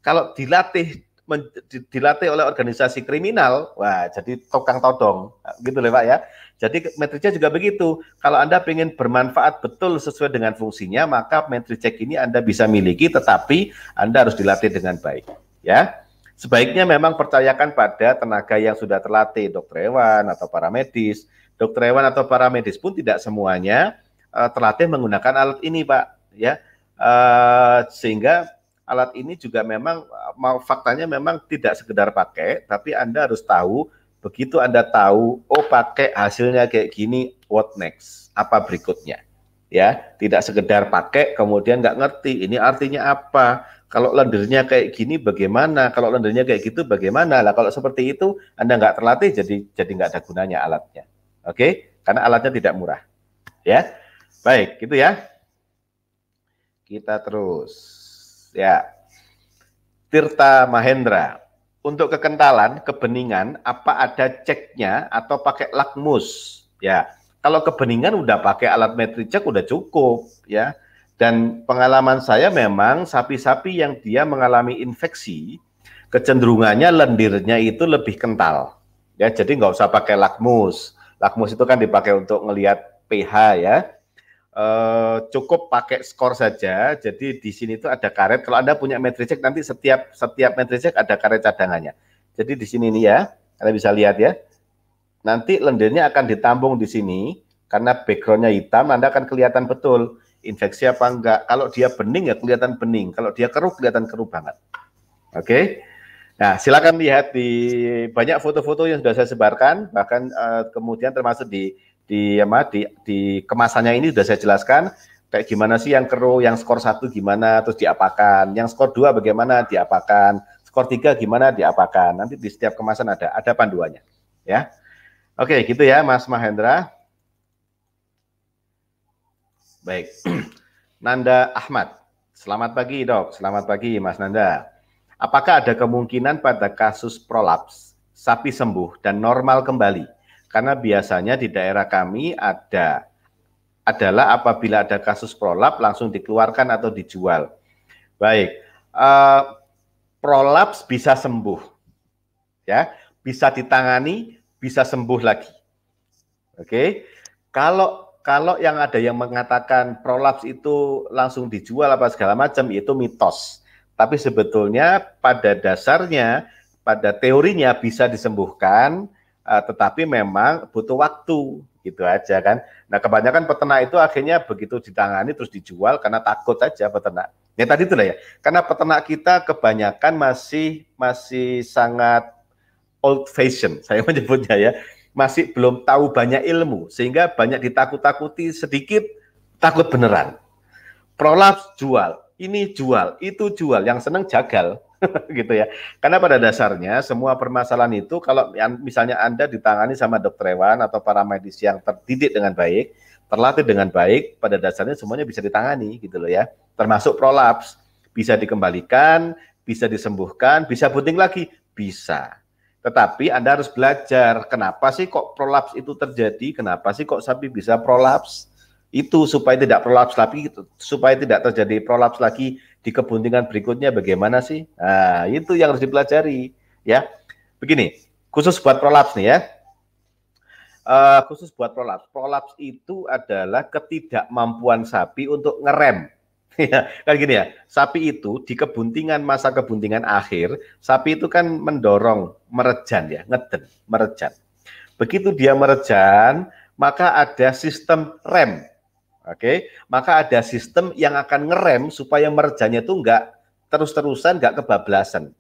Kalau dilatih men, dilatih oleh organisasi kriminal, wah jadi tokang todong gitu loh Pak ya. Jadi metriknya juga begitu. Kalau Anda ingin bermanfaat betul sesuai dengan fungsinya, maka metrik cek ini Anda bisa miliki tetapi Anda harus dilatih dengan baik ya. Sebaiknya memang percayakan pada tenaga yang sudah terlatih, dokter hewan atau para medis. Dokter hewan atau para medis pun tidak semuanya uh, terlatih menggunakan alat ini, Pak. Ya, uh, sehingga alat ini juga memang eh, mau faktanya memang tidak sekedar pakai, tapi anda harus tahu begitu anda tahu, oh pakai hasilnya kayak gini, what next? Apa berikutnya? Ya, tidak sekedar pakai kemudian nggak ngerti ini artinya apa, kalau landernya kayak gini bagaimana? Kalau landernya kayak gitu bagaimana? Lah kalau seperti itu Anda nggak terlatih jadi jadi nggak ada gunanya alatnya. Oke? Karena alatnya tidak murah. Ya. Baik, gitu ya. Kita terus. Ya. Tirta Mahendra. Untuk kekentalan, kebeningan, apa ada ceknya atau pakai lakmus? Ya, kalau kebeningan udah pakai alat metri cek udah cukup ya dan pengalaman saya memang sapi-sapi yang dia mengalami infeksi, kecenderungannya lendirnya itu lebih kental. Ya, jadi nggak usah pakai lakmus. Lakmus itu kan dipakai untuk ngelihat pH ya. E, cukup pakai skor saja. Jadi di sini itu ada karet. Kalau Anda punya metric nanti setiap setiap metricek ada karet cadangannya. Jadi di sini ini ya, Anda bisa lihat ya. Nanti lendirnya akan ditambung di sini karena backgroundnya hitam, Anda akan kelihatan betul infeksi apa enggak. Kalau dia bening ya kelihatan bening, kalau dia keruh kelihatan keruh banget. Oke. Okay? Nah, silakan lihat di banyak foto-foto yang sudah saya sebarkan, bahkan uh, kemudian termasuk di di apa di, di kemasannya ini sudah saya jelaskan kayak gimana sih yang keruh, yang skor satu gimana terus diapakan, yang skor dua bagaimana diapakan, skor tiga gimana diapakan. Nanti di setiap kemasan ada ada panduannya, ya. Oke, gitu ya Mas Mahendra. Baik. Nanda Ahmad. Selamat pagi, Dok. Selamat pagi, Mas Nanda. Apakah ada kemungkinan pada kasus prolaps sapi sembuh dan normal kembali? Karena biasanya di daerah kami ada adalah apabila ada kasus prolaps langsung dikeluarkan atau dijual. Baik, uh, prolaps bisa sembuh, ya, bisa ditangani, bisa sembuh lagi. Oke, kalau kalau yang ada yang mengatakan prolaps itu langsung dijual apa segala macam itu mitos. Tapi sebetulnya pada dasarnya, pada teorinya bisa disembuhkan, uh, tetapi memang butuh waktu gitu aja kan. Nah kebanyakan peternak itu akhirnya begitu ditangani terus dijual karena takut aja peternak. Ya tadi itulah ya. Karena peternak kita kebanyakan masih masih sangat old fashion, saya menyebutnya ya masih belum tahu banyak ilmu sehingga banyak ditakut-takuti sedikit takut beneran. Prolaps jual, ini jual, itu jual, yang seneng jagal gitu ya. Karena pada dasarnya semua permasalahan itu kalau misalnya Anda ditangani sama dokter hewan atau para medis yang terdidik dengan baik, terlatih dengan baik, pada dasarnya semuanya bisa ditangani gitu loh ya. Termasuk prolaps bisa dikembalikan, bisa disembuhkan, bisa puting lagi, bisa tetapi Anda harus belajar kenapa sih kok prolaps itu terjadi, kenapa sih kok sapi bisa prolaps itu supaya tidak prolaps lagi, gitu. supaya tidak terjadi prolaps lagi di kebuntingan berikutnya bagaimana sih? Nah, itu yang harus dipelajari ya. Begini, khusus buat prolaps nih ya. Uh, khusus buat prolaps. Prolaps itu adalah ketidakmampuan sapi untuk ngerem Ya, kan gini ya, sapi itu di kebuntingan masa kebuntingan akhir, sapi itu kan mendorong, merejan ya, ngeden, merejan. Begitu dia merejan, maka ada sistem rem. Oke, okay? maka ada sistem yang akan ngerem supaya merejannya itu enggak terus-terusan, enggak kebablasan.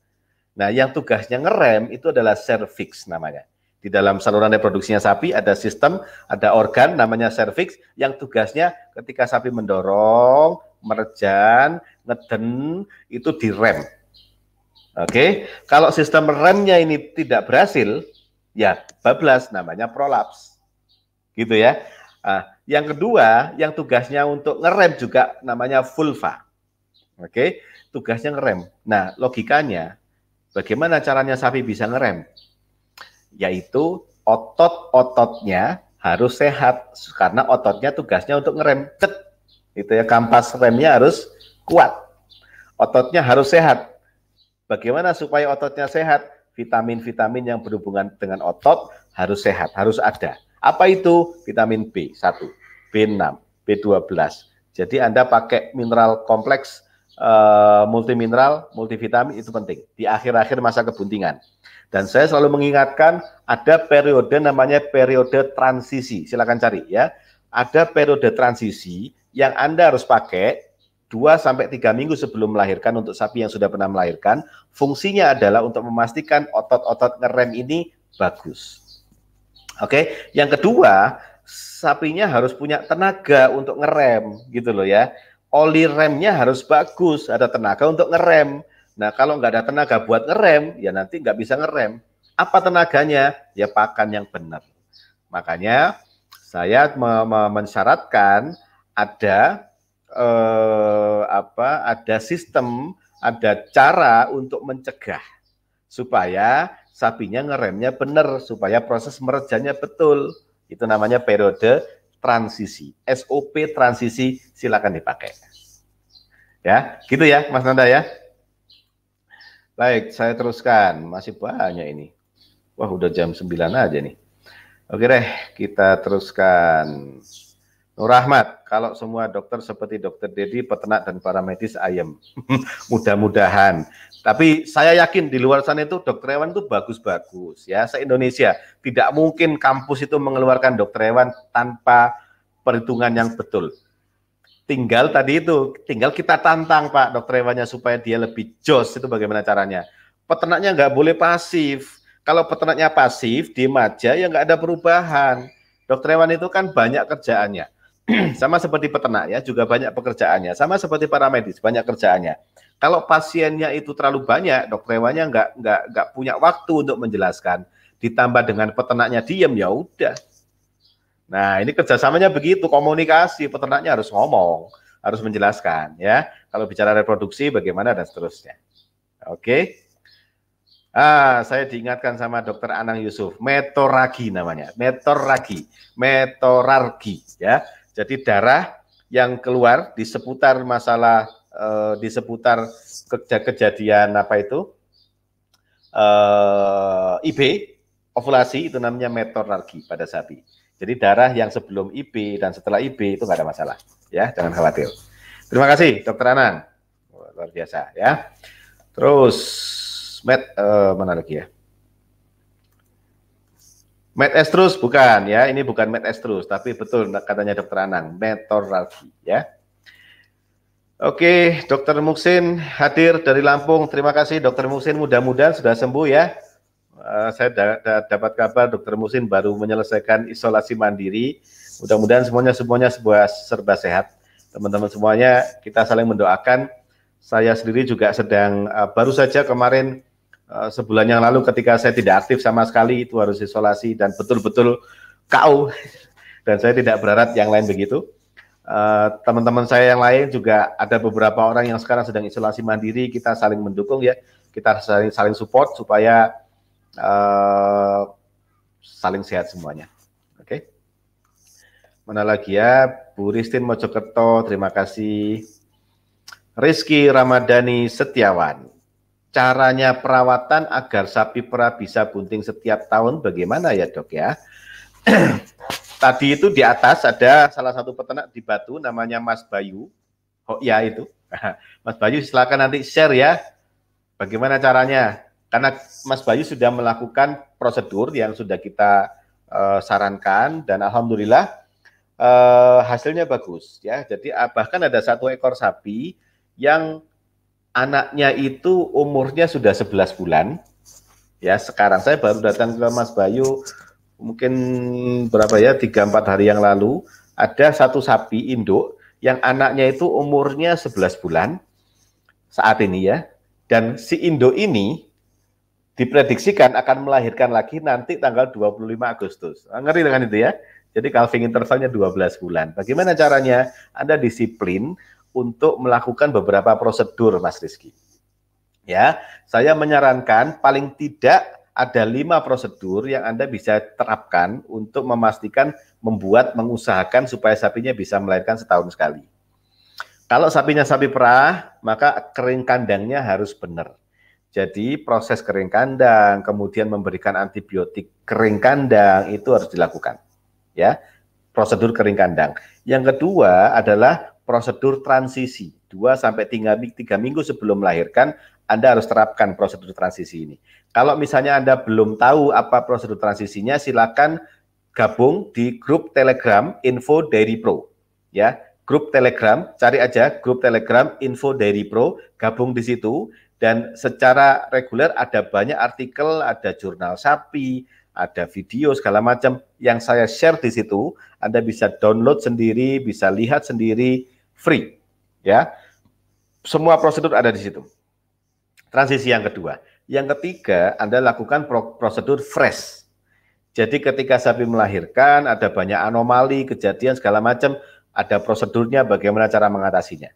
Nah, yang tugasnya ngerem itu adalah cervix namanya. Di dalam saluran reproduksinya sapi ada sistem, ada organ namanya cervix yang tugasnya ketika sapi mendorong, merejan, ngeden itu direm. Oke, okay? kalau sistem remnya ini tidak berhasil, ya bablas namanya prolaps. Gitu ya. Nah, yang kedua, yang tugasnya untuk ngerem juga namanya vulva. Oke, okay? tugasnya ngerem. Nah, logikanya bagaimana caranya sapi bisa ngerem? Yaitu otot-ototnya harus sehat karena ototnya tugasnya untuk ngerem. Cet, itu ya kampas remnya harus kuat. Ototnya harus sehat. Bagaimana supaya ototnya sehat? Vitamin-vitamin yang berhubungan dengan otot harus sehat, harus ada. Apa itu? Vitamin B1, B6, B12. Jadi Anda pakai mineral kompleks eh, multimineral, multivitamin itu penting di akhir-akhir masa kebuntingan. Dan saya selalu mengingatkan ada periode namanya periode transisi. Silakan cari ya. Ada periode transisi yang Anda harus pakai 2 sampai 3 minggu sebelum melahirkan untuk sapi yang sudah pernah melahirkan, fungsinya adalah untuk memastikan otot-otot ngerem ini bagus. Oke, yang kedua, sapinya harus punya tenaga untuk ngerem gitu loh ya. Oli remnya harus bagus, ada tenaga untuk ngerem. Nah, kalau nggak ada tenaga buat ngerem, ya nanti nggak bisa ngerem. Apa tenaganya? Ya pakan yang benar. Makanya saya mensyaratkan ada eh, apa ada sistem ada cara untuk mencegah supaya sapinya ngeremnya benar supaya proses merejanya betul itu namanya periode transisi SOP transisi silakan dipakai ya gitu ya Mas Nanda ya baik saya teruskan masih banyak ini wah udah jam 9 aja nih oke deh kita teruskan Nur Rahmat, kalau semua dokter seperti dokter Dedi, peternak dan para medis ayam. Mudah-mudahan. Tapi saya yakin di luar sana itu dokter hewan itu bagus-bagus ya. Se-Indonesia tidak mungkin kampus itu mengeluarkan dokter hewan tanpa perhitungan yang betul. Tinggal tadi itu, tinggal kita tantang Pak dokter hewannya supaya dia lebih jos itu bagaimana caranya. Peternaknya nggak boleh pasif. Kalau peternaknya pasif, di aja ya nggak ada perubahan. Dokter hewan itu kan banyak kerjaannya sama seperti peternak ya, juga banyak pekerjaannya. Sama seperti para medis, banyak kerjaannya. Kalau pasiennya itu terlalu banyak, dokter hewannya nggak nggak nggak punya waktu untuk menjelaskan. Ditambah dengan peternaknya diem, ya udah. Nah ini kerjasamanya begitu, komunikasi peternaknya harus ngomong, harus menjelaskan ya. Kalau bicara reproduksi, bagaimana dan seterusnya. Oke. Ah, saya diingatkan sama dokter Anang Yusuf, metoragi namanya, metoragi, metorargi ya. Jadi darah yang keluar di seputar masalah eh, di seputar kejadian apa itu eh, IB ovulasi itu namanya metorarki pada sapi. Jadi darah yang sebelum IB dan setelah IB itu nggak ada masalah, ya jangan khawatir. Terima kasih, Dokter Anang, luar biasa ya. Terus, met eh, mana lagi ya? Matt Estrus bukan ya, ini bukan Matt Estrus, tapi betul katanya dokter Anang, Metor ya. Oke, dokter Muksin hadir dari Lampung. Terima kasih dokter Muksin, mudah-mudahan sudah sembuh ya. Eh, saya dapat kabar dokter Muksin baru menyelesaikan isolasi mandiri. Mudah-mudahan semuanya semuanya sebuah serba sehat. Teman-teman semuanya kita saling mendoakan. Saya sendiri juga sedang eh, baru saja kemarin Eh, sebulan yang lalu ketika saya tidak aktif sama sekali itu harus isolasi dan betul-betul kau dan saya tidak berharap yang lain begitu. Eh, teman-teman uh, saya yang lain juga ada beberapa orang yang sekarang sedang isolasi mandiri, kita saling mendukung ya, kita saling saling support supaya uh, saling sehat semuanya. Oke. Okay? Mana lagi ya? Bu Ristin Mojokerto, terima kasih. Rizky Ramadhani Setiawan, caranya perawatan agar sapi perah bisa bunting setiap tahun bagaimana ya dok ya? Tadi itu di atas ada salah satu peternak di Batu namanya Mas Bayu. Oh ya itu. Mas Bayu silakan nanti share ya bagaimana caranya. Karena Mas Bayu sudah melakukan prosedur yang sudah kita uh, sarankan dan alhamdulillah uh, hasilnya bagus ya. Jadi uh, bahkan ada satu ekor sapi yang anaknya itu umurnya sudah 11 bulan. Ya, sekarang saya baru datang ke Mas Bayu mungkin berapa ya, tiga empat hari yang lalu, ada satu sapi induk yang anaknya itu umurnya 11 bulan saat ini ya. Dan si induk ini diprediksikan akan melahirkan lagi nanti tanggal 25 Agustus. Ngeri dengan itu ya. Jadi calving intervalnya 12 bulan. Bagaimana caranya? Anda disiplin, untuk melakukan beberapa prosedur, Mas Rizky. Ya, saya menyarankan paling tidak ada lima prosedur yang Anda bisa terapkan untuk memastikan membuat, mengusahakan supaya sapinya bisa melahirkan setahun sekali. Kalau sapinya sapi perah, maka kering kandangnya harus benar. Jadi proses kering kandang, kemudian memberikan antibiotik kering kandang itu harus dilakukan. Ya, prosedur kering kandang. Yang kedua adalah prosedur transisi 2 sampai 3 tiga minggu sebelum melahirkan Anda harus terapkan prosedur transisi ini. Kalau misalnya Anda belum tahu apa prosedur transisinya silakan gabung di grup Telegram Info Dairy Pro ya. Grup Telegram, cari aja grup Telegram Info Dairy Pro, gabung di situ dan secara reguler ada banyak artikel, ada jurnal sapi, ada video segala macam yang saya share di situ. Anda bisa download sendiri, bisa lihat sendiri, free, ya. Semua prosedur ada di situ. Transisi yang kedua. Yang ketiga, Anda lakukan prosedur fresh. Jadi ketika sapi melahirkan, ada banyak anomali, kejadian segala macam, ada prosedurnya bagaimana cara mengatasinya.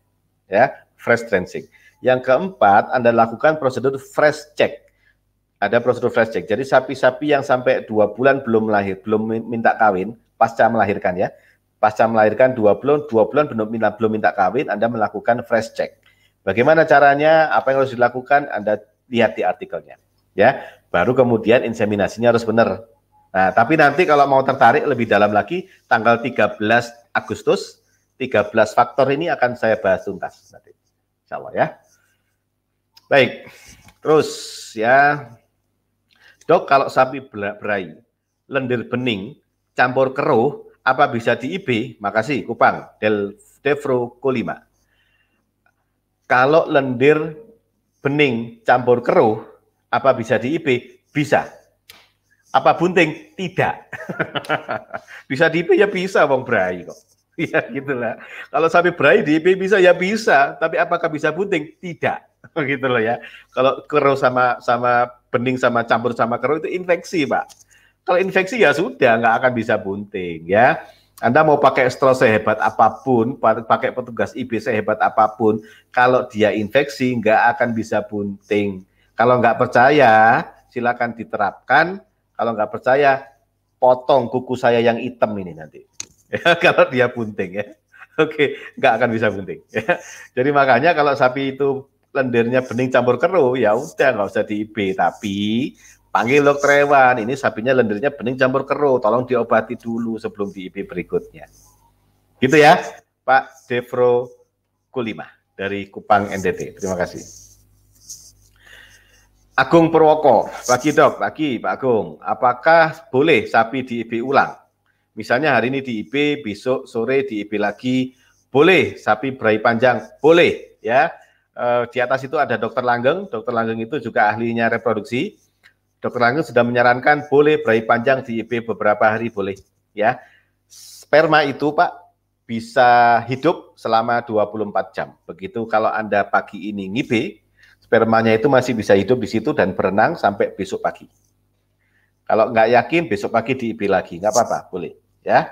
Ya, fresh transing. Yang keempat, Anda lakukan prosedur fresh check. Ada prosedur fresh check. Jadi sapi-sapi yang sampai dua bulan belum lahir, belum minta kawin, pasca melahirkan ya, pasca melahirkan dua bulan, dua bulan belum minta, belum minta kawin, Anda melakukan fresh check. Bagaimana caranya? Apa yang harus dilakukan? Anda lihat di artikelnya. Ya, baru kemudian inseminasinya harus benar. Nah, tapi nanti kalau mau tertarik lebih dalam lagi, tanggal 13 Agustus, 13 faktor ini akan saya bahas tuntas nanti. Insya ya. Baik, terus ya. Dok, kalau sapi berai, lendir bening, campur keruh, apa bisa di IB? Makasih, Kupang, Del Devro Kolima. Kalau lendir bening campur keruh, apa bisa di IB? Bisa. Apa bunting? Tidak. bisa di IB ya bisa, Wong Brai kok. Ya gitulah. Kalau sampai berai di IP bisa ya bisa, tapi apakah bisa bunting? Tidak. Gitu loh ya. Kalau keruh sama sama bening sama campur sama keruh itu infeksi, Pak kalau infeksi ya sudah nggak akan bisa bunting ya. Anda mau pakai stro sehebat apapun, pakai petugas IB sehebat apapun, kalau dia infeksi nggak akan bisa bunting. Kalau nggak percaya, silakan diterapkan. Kalau nggak percaya, potong kuku saya yang hitam ini nanti. Ya, kalau dia bunting ya. Oke, nggak akan bisa bunting. Ya. Jadi makanya kalau sapi itu lendirnya bening campur keruh, ya udah nggak usah di IB. Tapi panggil dokter hewan, ini sapinya lendirnya bening campur keruh, tolong diobati dulu sebelum di IP berikutnya. Gitu ya, Pak Devro Kulima dari Kupang NTT. Terima kasih. Agung Purwoko, pagi dok, pagi Pak Agung. Apakah boleh sapi di IP ulang? Misalnya hari ini di IP, besok sore di IP lagi, boleh sapi berai panjang, boleh ya. E, di atas itu ada dokter langgeng, dokter langgeng itu juga ahlinya reproduksi Dokter Langgeng sudah menyarankan boleh berai panjang di IP beberapa hari boleh ya. Sperma itu Pak bisa hidup selama 24 jam. Begitu kalau Anda pagi ini ngibe, spermanya itu masih bisa hidup di situ dan berenang sampai besok pagi. Kalau nggak yakin besok pagi di IP lagi, nggak apa-apa, boleh ya.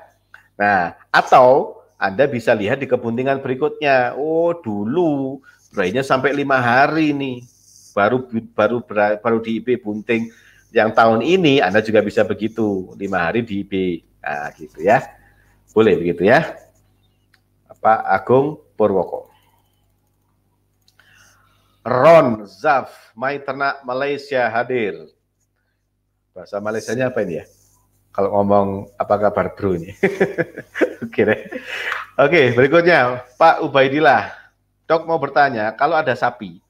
Nah, atau Anda bisa lihat di kepentingan berikutnya. Oh, dulu berainya sampai lima hari nih baru baru baru di IP bunting yang tahun ini Anda juga bisa begitu lima hari di IP nah, gitu ya boleh begitu ya Pak Agung Purwoko Ron Zaf ternak Malaysia hadir bahasa Malaysia nya apa ini ya kalau ngomong apa kabar bro ini oke deh oke berikutnya Pak Ubaidillah Dok mau bertanya kalau ada sapi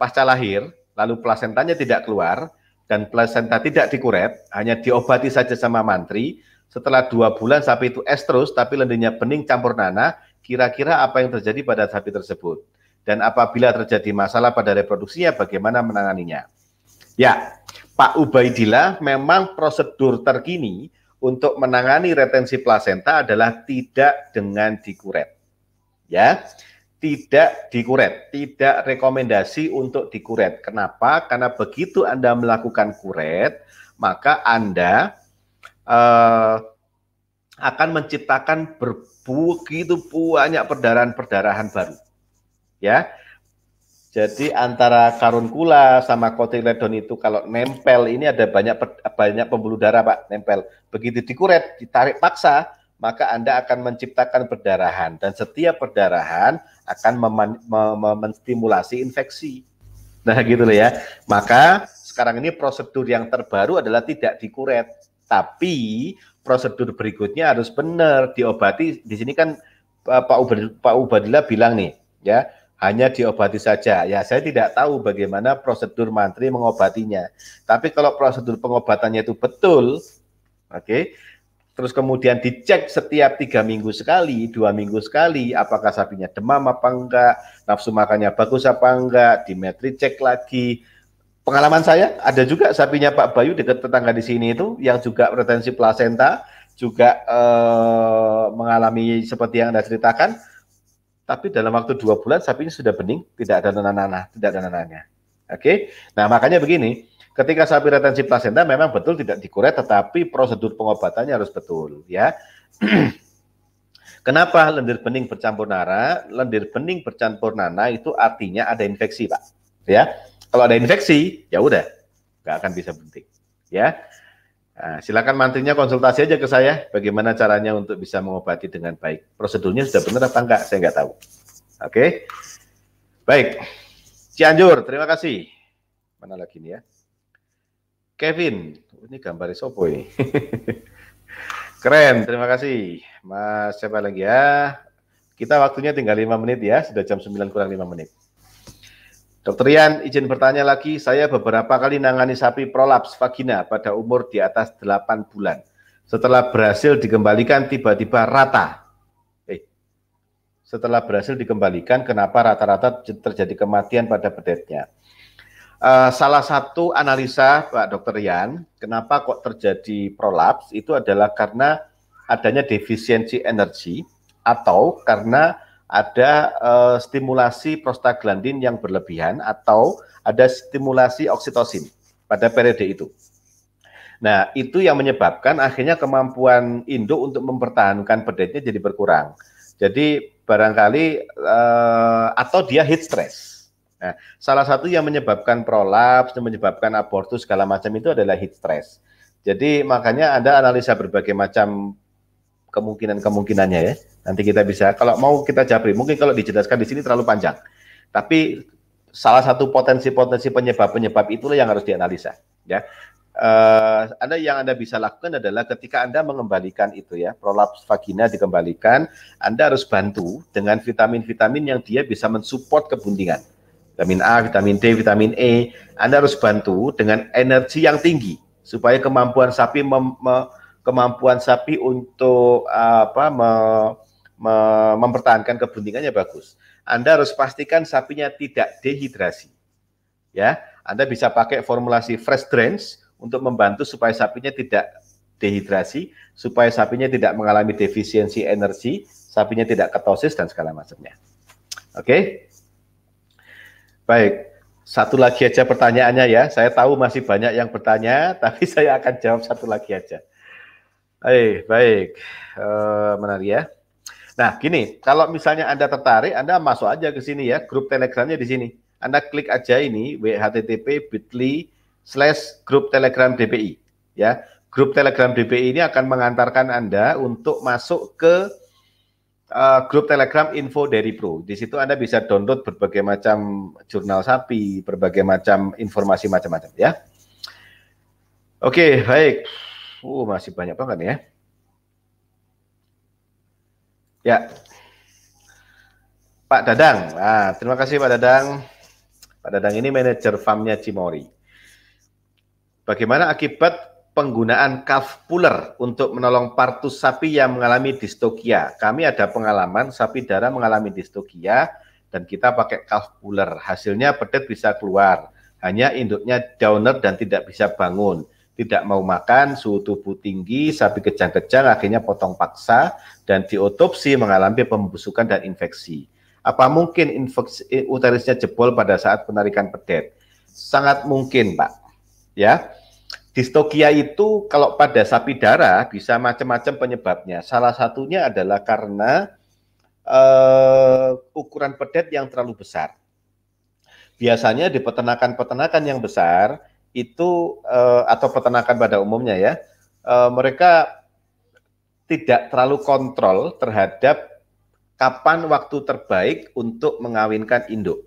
pasca lahir, lalu plasentanya tidak keluar, dan plasenta tidak dikuret, hanya diobati saja sama mantri, setelah dua bulan sapi itu estrus, tapi lendirnya bening campur nanah, kira-kira apa yang terjadi pada sapi tersebut? Dan apabila terjadi masalah pada reproduksinya, bagaimana menanganinya? Ya, Pak Ubaidillah memang prosedur terkini untuk menangani retensi plasenta adalah tidak dengan dikuret. Ya tidak dikuret, tidak rekomendasi untuk dikuret. Kenapa? Karena begitu Anda melakukan kuret, maka Anda eh, akan menciptakan begitu banyak perdarahan-perdarahan baru. Ya. Jadi antara karun kula sama kotiledon itu kalau nempel ini ada banyak banyak pembuluh darah, Pak, nempel. Begitu dikuret, ditarik paksa, maka Anda akan menciptakan perdarahan dan setiap perdarahan akan menstimulasi infeksi. Nah gitu loh ya. Maka sekarang ini prosedur yang terbaru adalah tidak dikuret, tapi prosedur berikutnya harus benar diobati. Di sini kan eh, Pak Ubad, Pak Ubadillah bilang nih, ya hanya diobati saja. Ya saya tidak tahu bagaimana prosedur mantri mengobatinya. Tapi kalau prosedur pengobatannya itu betul, oke, okay, terus kemudian dicek setiap tiga minggu sekali, dua minggu sekali, apakah sapinya demam apa enggak, nafsu makannya bagus apa enggak, dimetri cek lagi. Pengalaman saya ada juga sapinya Pak Bayu dekat tetangga di sini itu yang juga retensi plasenta juga eh, mengalami seperti yang Anda ceritakan, tapi dalam waktu dua bulan sapinya sudah bening, tidak ada nanah-nanah, tidak ada nanahnya. Oke, nah makanya begini, ketika sapi retensi plasenta memang betul tidak dikuret, tetapi prosedur pengobatannya harus betul ya. Kenapa lendir bening bercampur nara? Lendir bening bercampur nana itu artinya ada infeksi, Pak. Ya. Kalau ada infeksi, ya udah nggak akan bisa bunting. Ya. Nah, silakan mantrinya konsultasi aja ke saya bagaimana caranya untuk bisa mengobati dengan baik. Prosedurnya sudah benar apa enggak? Saya enggak tahu. Oke. Baik. Cianjur, terima kasih. Mana lagi nih ya? Kevin. Ini gambar sopo ini. Keren, terima kasih. Mas siapa lagi ya? Kita waktunya tinggal 5 menit ya, sudah jam 9 kurang 5 menit. Dokter Ian, izin bertanya lagi, saya beberapa kali nangani sapi prolaps vagina pada umur di atas 8 bulan. Setelah berhasil dikembalikan tiba-tiba rata. Eh, setelah berhasil dikembalikan, kenapa rata-rata terjadi kematian pada bedetnya? Uh, salah satu analisa Pak Dokter Yan, kenapa kok terjadi prolaps itu adalah karena adanya defisiensi energi atau karena ada uh, stimulasi prostaglandin yang berlebihan atau ada stimulasi oksitosin pada periode itu. Nah, itu yang menyebabkan akhirnya kemampuan induk untuk mempertahankan pedetnya jadi berkurang. Jadi barangkali uh, atau dia heat stress Nah, salah satu yang menyebabkan prolaps, yang menyebabkan abortus segala macam itu adalah heat stress. Jadi makanya ada analisa berbagai macam kemungkinan-kemungkinannya ya. Nanti kita bisa kalau mau kita japri. Mungkin kalau dijelaskan di sini terlalu panjang. Tapi salah satu potensi-potensi penyebab-penyebab itulah yang harus dianalisa ya. Uh, ada yang Anda bisa lakukan adalah ketika Anda mengembalikan itu ya, prolaps vagina dikembalikan, Anda harus bantu dengan vitamin-vitamin yang dia bisa mensupport kebuntingan vitamin A, vitamin D, vitamin E. Anda harus bantu dengan energi yang tinggi supaya kemampuan sapi mem, me, kemampuan sapi untuk apa me, me, mempertahankan kebuntingannya bagus. Anda harus pastikan sapinya tidak dehidrasi. Ya, Anda bisa pakai formulasi fresh Trends untuk membantu supaya sapinya tidak dehidrasi, supaya sapinya tidak mengalami defisiensi energi, sapinya tidak ketosis dan segala macamnya. Oke. Okay? Baik, satu lagi aja pertanyaannya ya. Saya tahu masih banyak yang bertanya, tapi saya akan jawab satu lagi aja. Eh, baik, baik. E, eh, menarik ya. Nah, gini, kalau misalnya Anda tertarik, Anda masuk aja ke sini ya, grup Telegramnya di sini. Anda klik aja ini whttp bit.ly slash grup Telegram DPI. Ya, grup Telegram DPI ini akan mengantarkan Anda untuk masuk ke uh, grup Telegram info dari Pro. Di situ Anda bisa download berbagai macam jurnal sapi, berbagai macam informasi macam-macam ya. Oke, okay, baik. Uh, masih banyak banget ya. Ya. Pak Dadang. Nah, terima kasih Pak Dadang. Pak Dadang ini manajer farmnya Cimori. Bagaimana akibat penggunaan calf puller untuk menolong partus sapi yang mengalami distokia. Kami ada pengalaman sapi darah mengalami distokia dan kita pakai calf puller. Hasilnya pedet bisa keluar, hanya induknya downer dan tidak bisa bangun. Tidak mau makan, suhu tubuh tinggi, sapi kejang-kejang, akhirnya potong paksa, dan diotopsi mengalami pembusukan dan infeksi. Apa mungkin infeksi eh, uterisnya jebol pada saat penarikan pedet? Sangat mungkin, Pak. Ya, Distokia itu kalau pada sapi darah bisa macam-macam penyebabnya. Salah satunya adalah karena uh, ukuran pedet yang terlalu besar. Biasanya di peternakan-peternakan yang besar itu uh, atau peternakan pada umumnya ya, uh, mereka tidak terlalu kontrol terhadap kapan waktu terbaik untuk mengawinkan induk.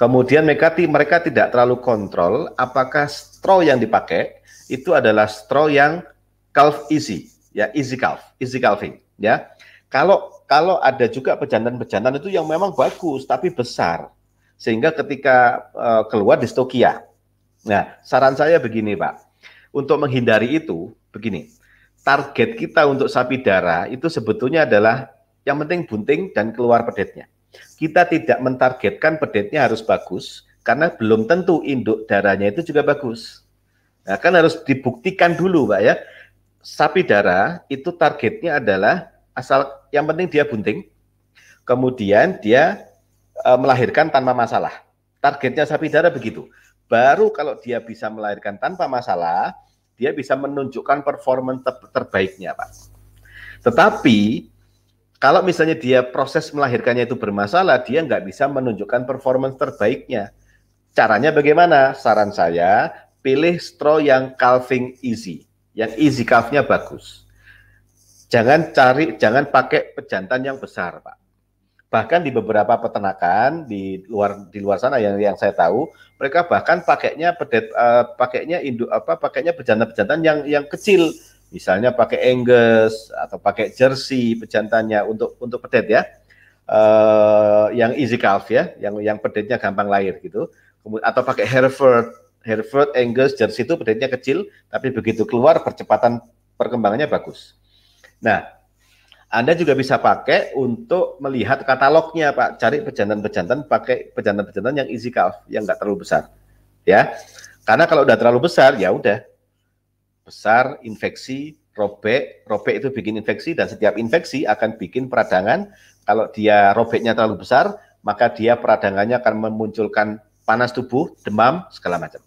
Kemudian mereka mereka tidak terlalu kontrol apakah straw yang dipakai itu adalah straw yang calf easy, ya easy calf, easy calving, ya. Kalau kalau ada juga pejantan-pejantan itu yang memang bagus tapi besar sehingga ketika uh, keluar distokia. Nah, saran saya begini, Pak. Untuk menghindari itu, begini. Target kita untuk sapi darah itu sebetulnya adalah yang penting bunting dan keluar pedetnya. Kita tidak mentargetkan pedetnya harus bagus, karena belum tentu induk darahnya itu juga bagus. Nah, kan harus dibuktikan dulu, Pak ya. Sapi darah itu targetnya adalah asal yang penting dia bunting, kemudian dia e, melahirkan tanpa masalah. Targetnya sapi darah begitu. Baru kalau dia bisa melahirkan tanpa masalah, dia bisa menunjukkan performa ter terbaiknya, Pak. Tetapi kalau misalnya dia proses melahirkannya itu bermasalah, dia nggak bisa menunjukkan performance terbaiknya. Caranya bagaimana? Saran saya, pilih straw yang calving easy, yang easy calf-nya bagus. Jangan cari, jangan pakai pejantan yang besar, Pak. Bahkan di beberapa peternakan di luar di luar sana yang yang saya tahu, mereka bahkan pakainya pedet, uh, pakainya induk apa pakainya pejantan-pejantan yang yang kecil misalnya pakai Angus atau pakai jersey pejantannya untuk untuk pedet ya. Uh, yang easy calf ya, yang yang pedetnya gampang lahir gitu. atau pakai Hereford, Hereford Angus jersey itu pedetnya kecil tapi begitu keluar percepatan perkembangannya bagus. Nah, anda juga bisa pakai untuk melihat katalognya, Pak. Cari pejantan-pejantan, pakai pejantan-pejantan yang easy calf, yang nggak terlalu besar. Ya. Karena kalau udah terlalu besar, ya udah besar, infeksi, robek, robek itu bikin infeksi dan setiap infeksi akan bikin peradangan. Kalau dia robeknya terlalu besar, maka dia peradangannya akan memunculkan panas tubuh, demam, segala macam.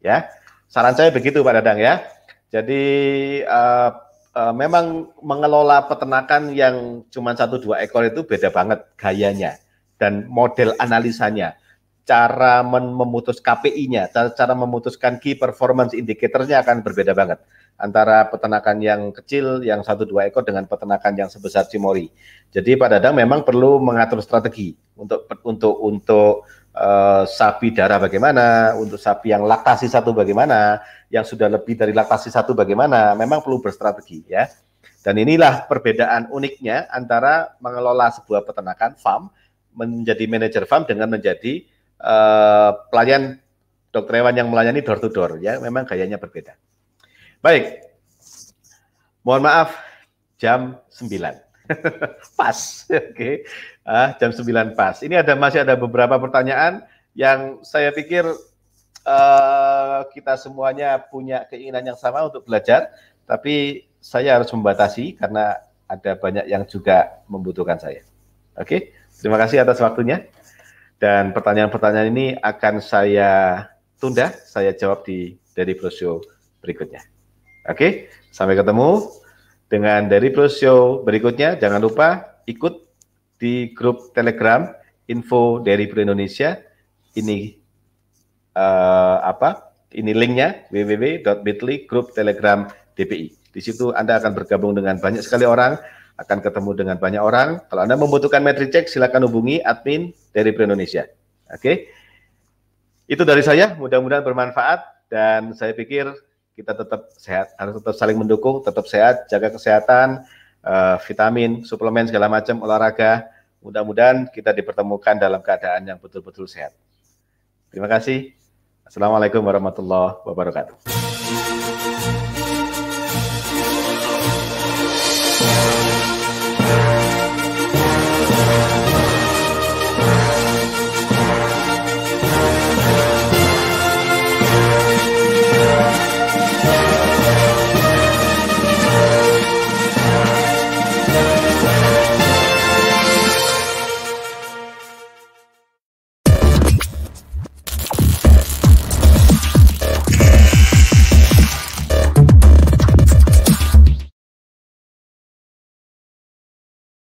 Ya, saran saya begitu Pak Dadang ya. Jadi uh, uh, memang mengelola peternakan yang cuma satu dua ekor itu beda banget gayanya dan model analisanya cara memutus KPI-nya, cara memutuskan key performance indicator-nya akan berbeda banget antara peternakan yang kecil yang satu dua ekor dengan peternakan yang sebesar Cimori. Jadi pada kadang memang perlu mengatur strategi untuk untuk untuk uh, sapi darah bagaimana, untuk sapi yang laktasi satu bagaimana, yang sudah lebih dari laktasi satu bagaimana, memang perlu berstrategi ya. Dan inilah perbedaan uniknya antara mengelola sebuah peternakan farm menjadi manajer farm dengan menjadi Eh, pelayan dokter hewan yang melayani door to door ya memang gayanya berbeda. Baik. Mohon maaf jam 9. pas. Oke. Okay. Ah, jam 9 pas. Ini ada masih ada beberapa pertanyaan yang saya pikir uh, kita semuanya punya keinginan yang sama untuk belajar, tapi saya harus membatasi karena ada banyak yang juga membutuhkan saya. Oke. Okay. Terima kasih atas waktunya. Dan pertanyaan-pertanyaan ini akan saya tunda, saya jawab di dari Pro Show berikutnya. Oke, sampai ketemu dengan dari Pro Show berikutnya. Jangan lupa ikut di grup Telegram info dari Pro Indonesia. Ini uh, apa? Ini linknya www.bit.ly grup Di situ Anda akan bergabung dengan banyak sekali orang akan ketemu dengan banyak orang. Kalau Anda membutuhkan metri check, silakan hubungi admin dari Pre Indonesia. Oke. Okay? Itu dari saya, mudah-mudahan bermanfaat dan saya pikir kita tetap sehat, harus tetap saling mendukung, tetap sehat, jaga kesehatan, eh, vitamin, suplemen segala macam, olahraga. Mudah-mudahan kita dipertemukan dalam keadaan yang betul-betul sehat. Terima kasih. Assalamualaikum warahmatullahi wabarakatuh.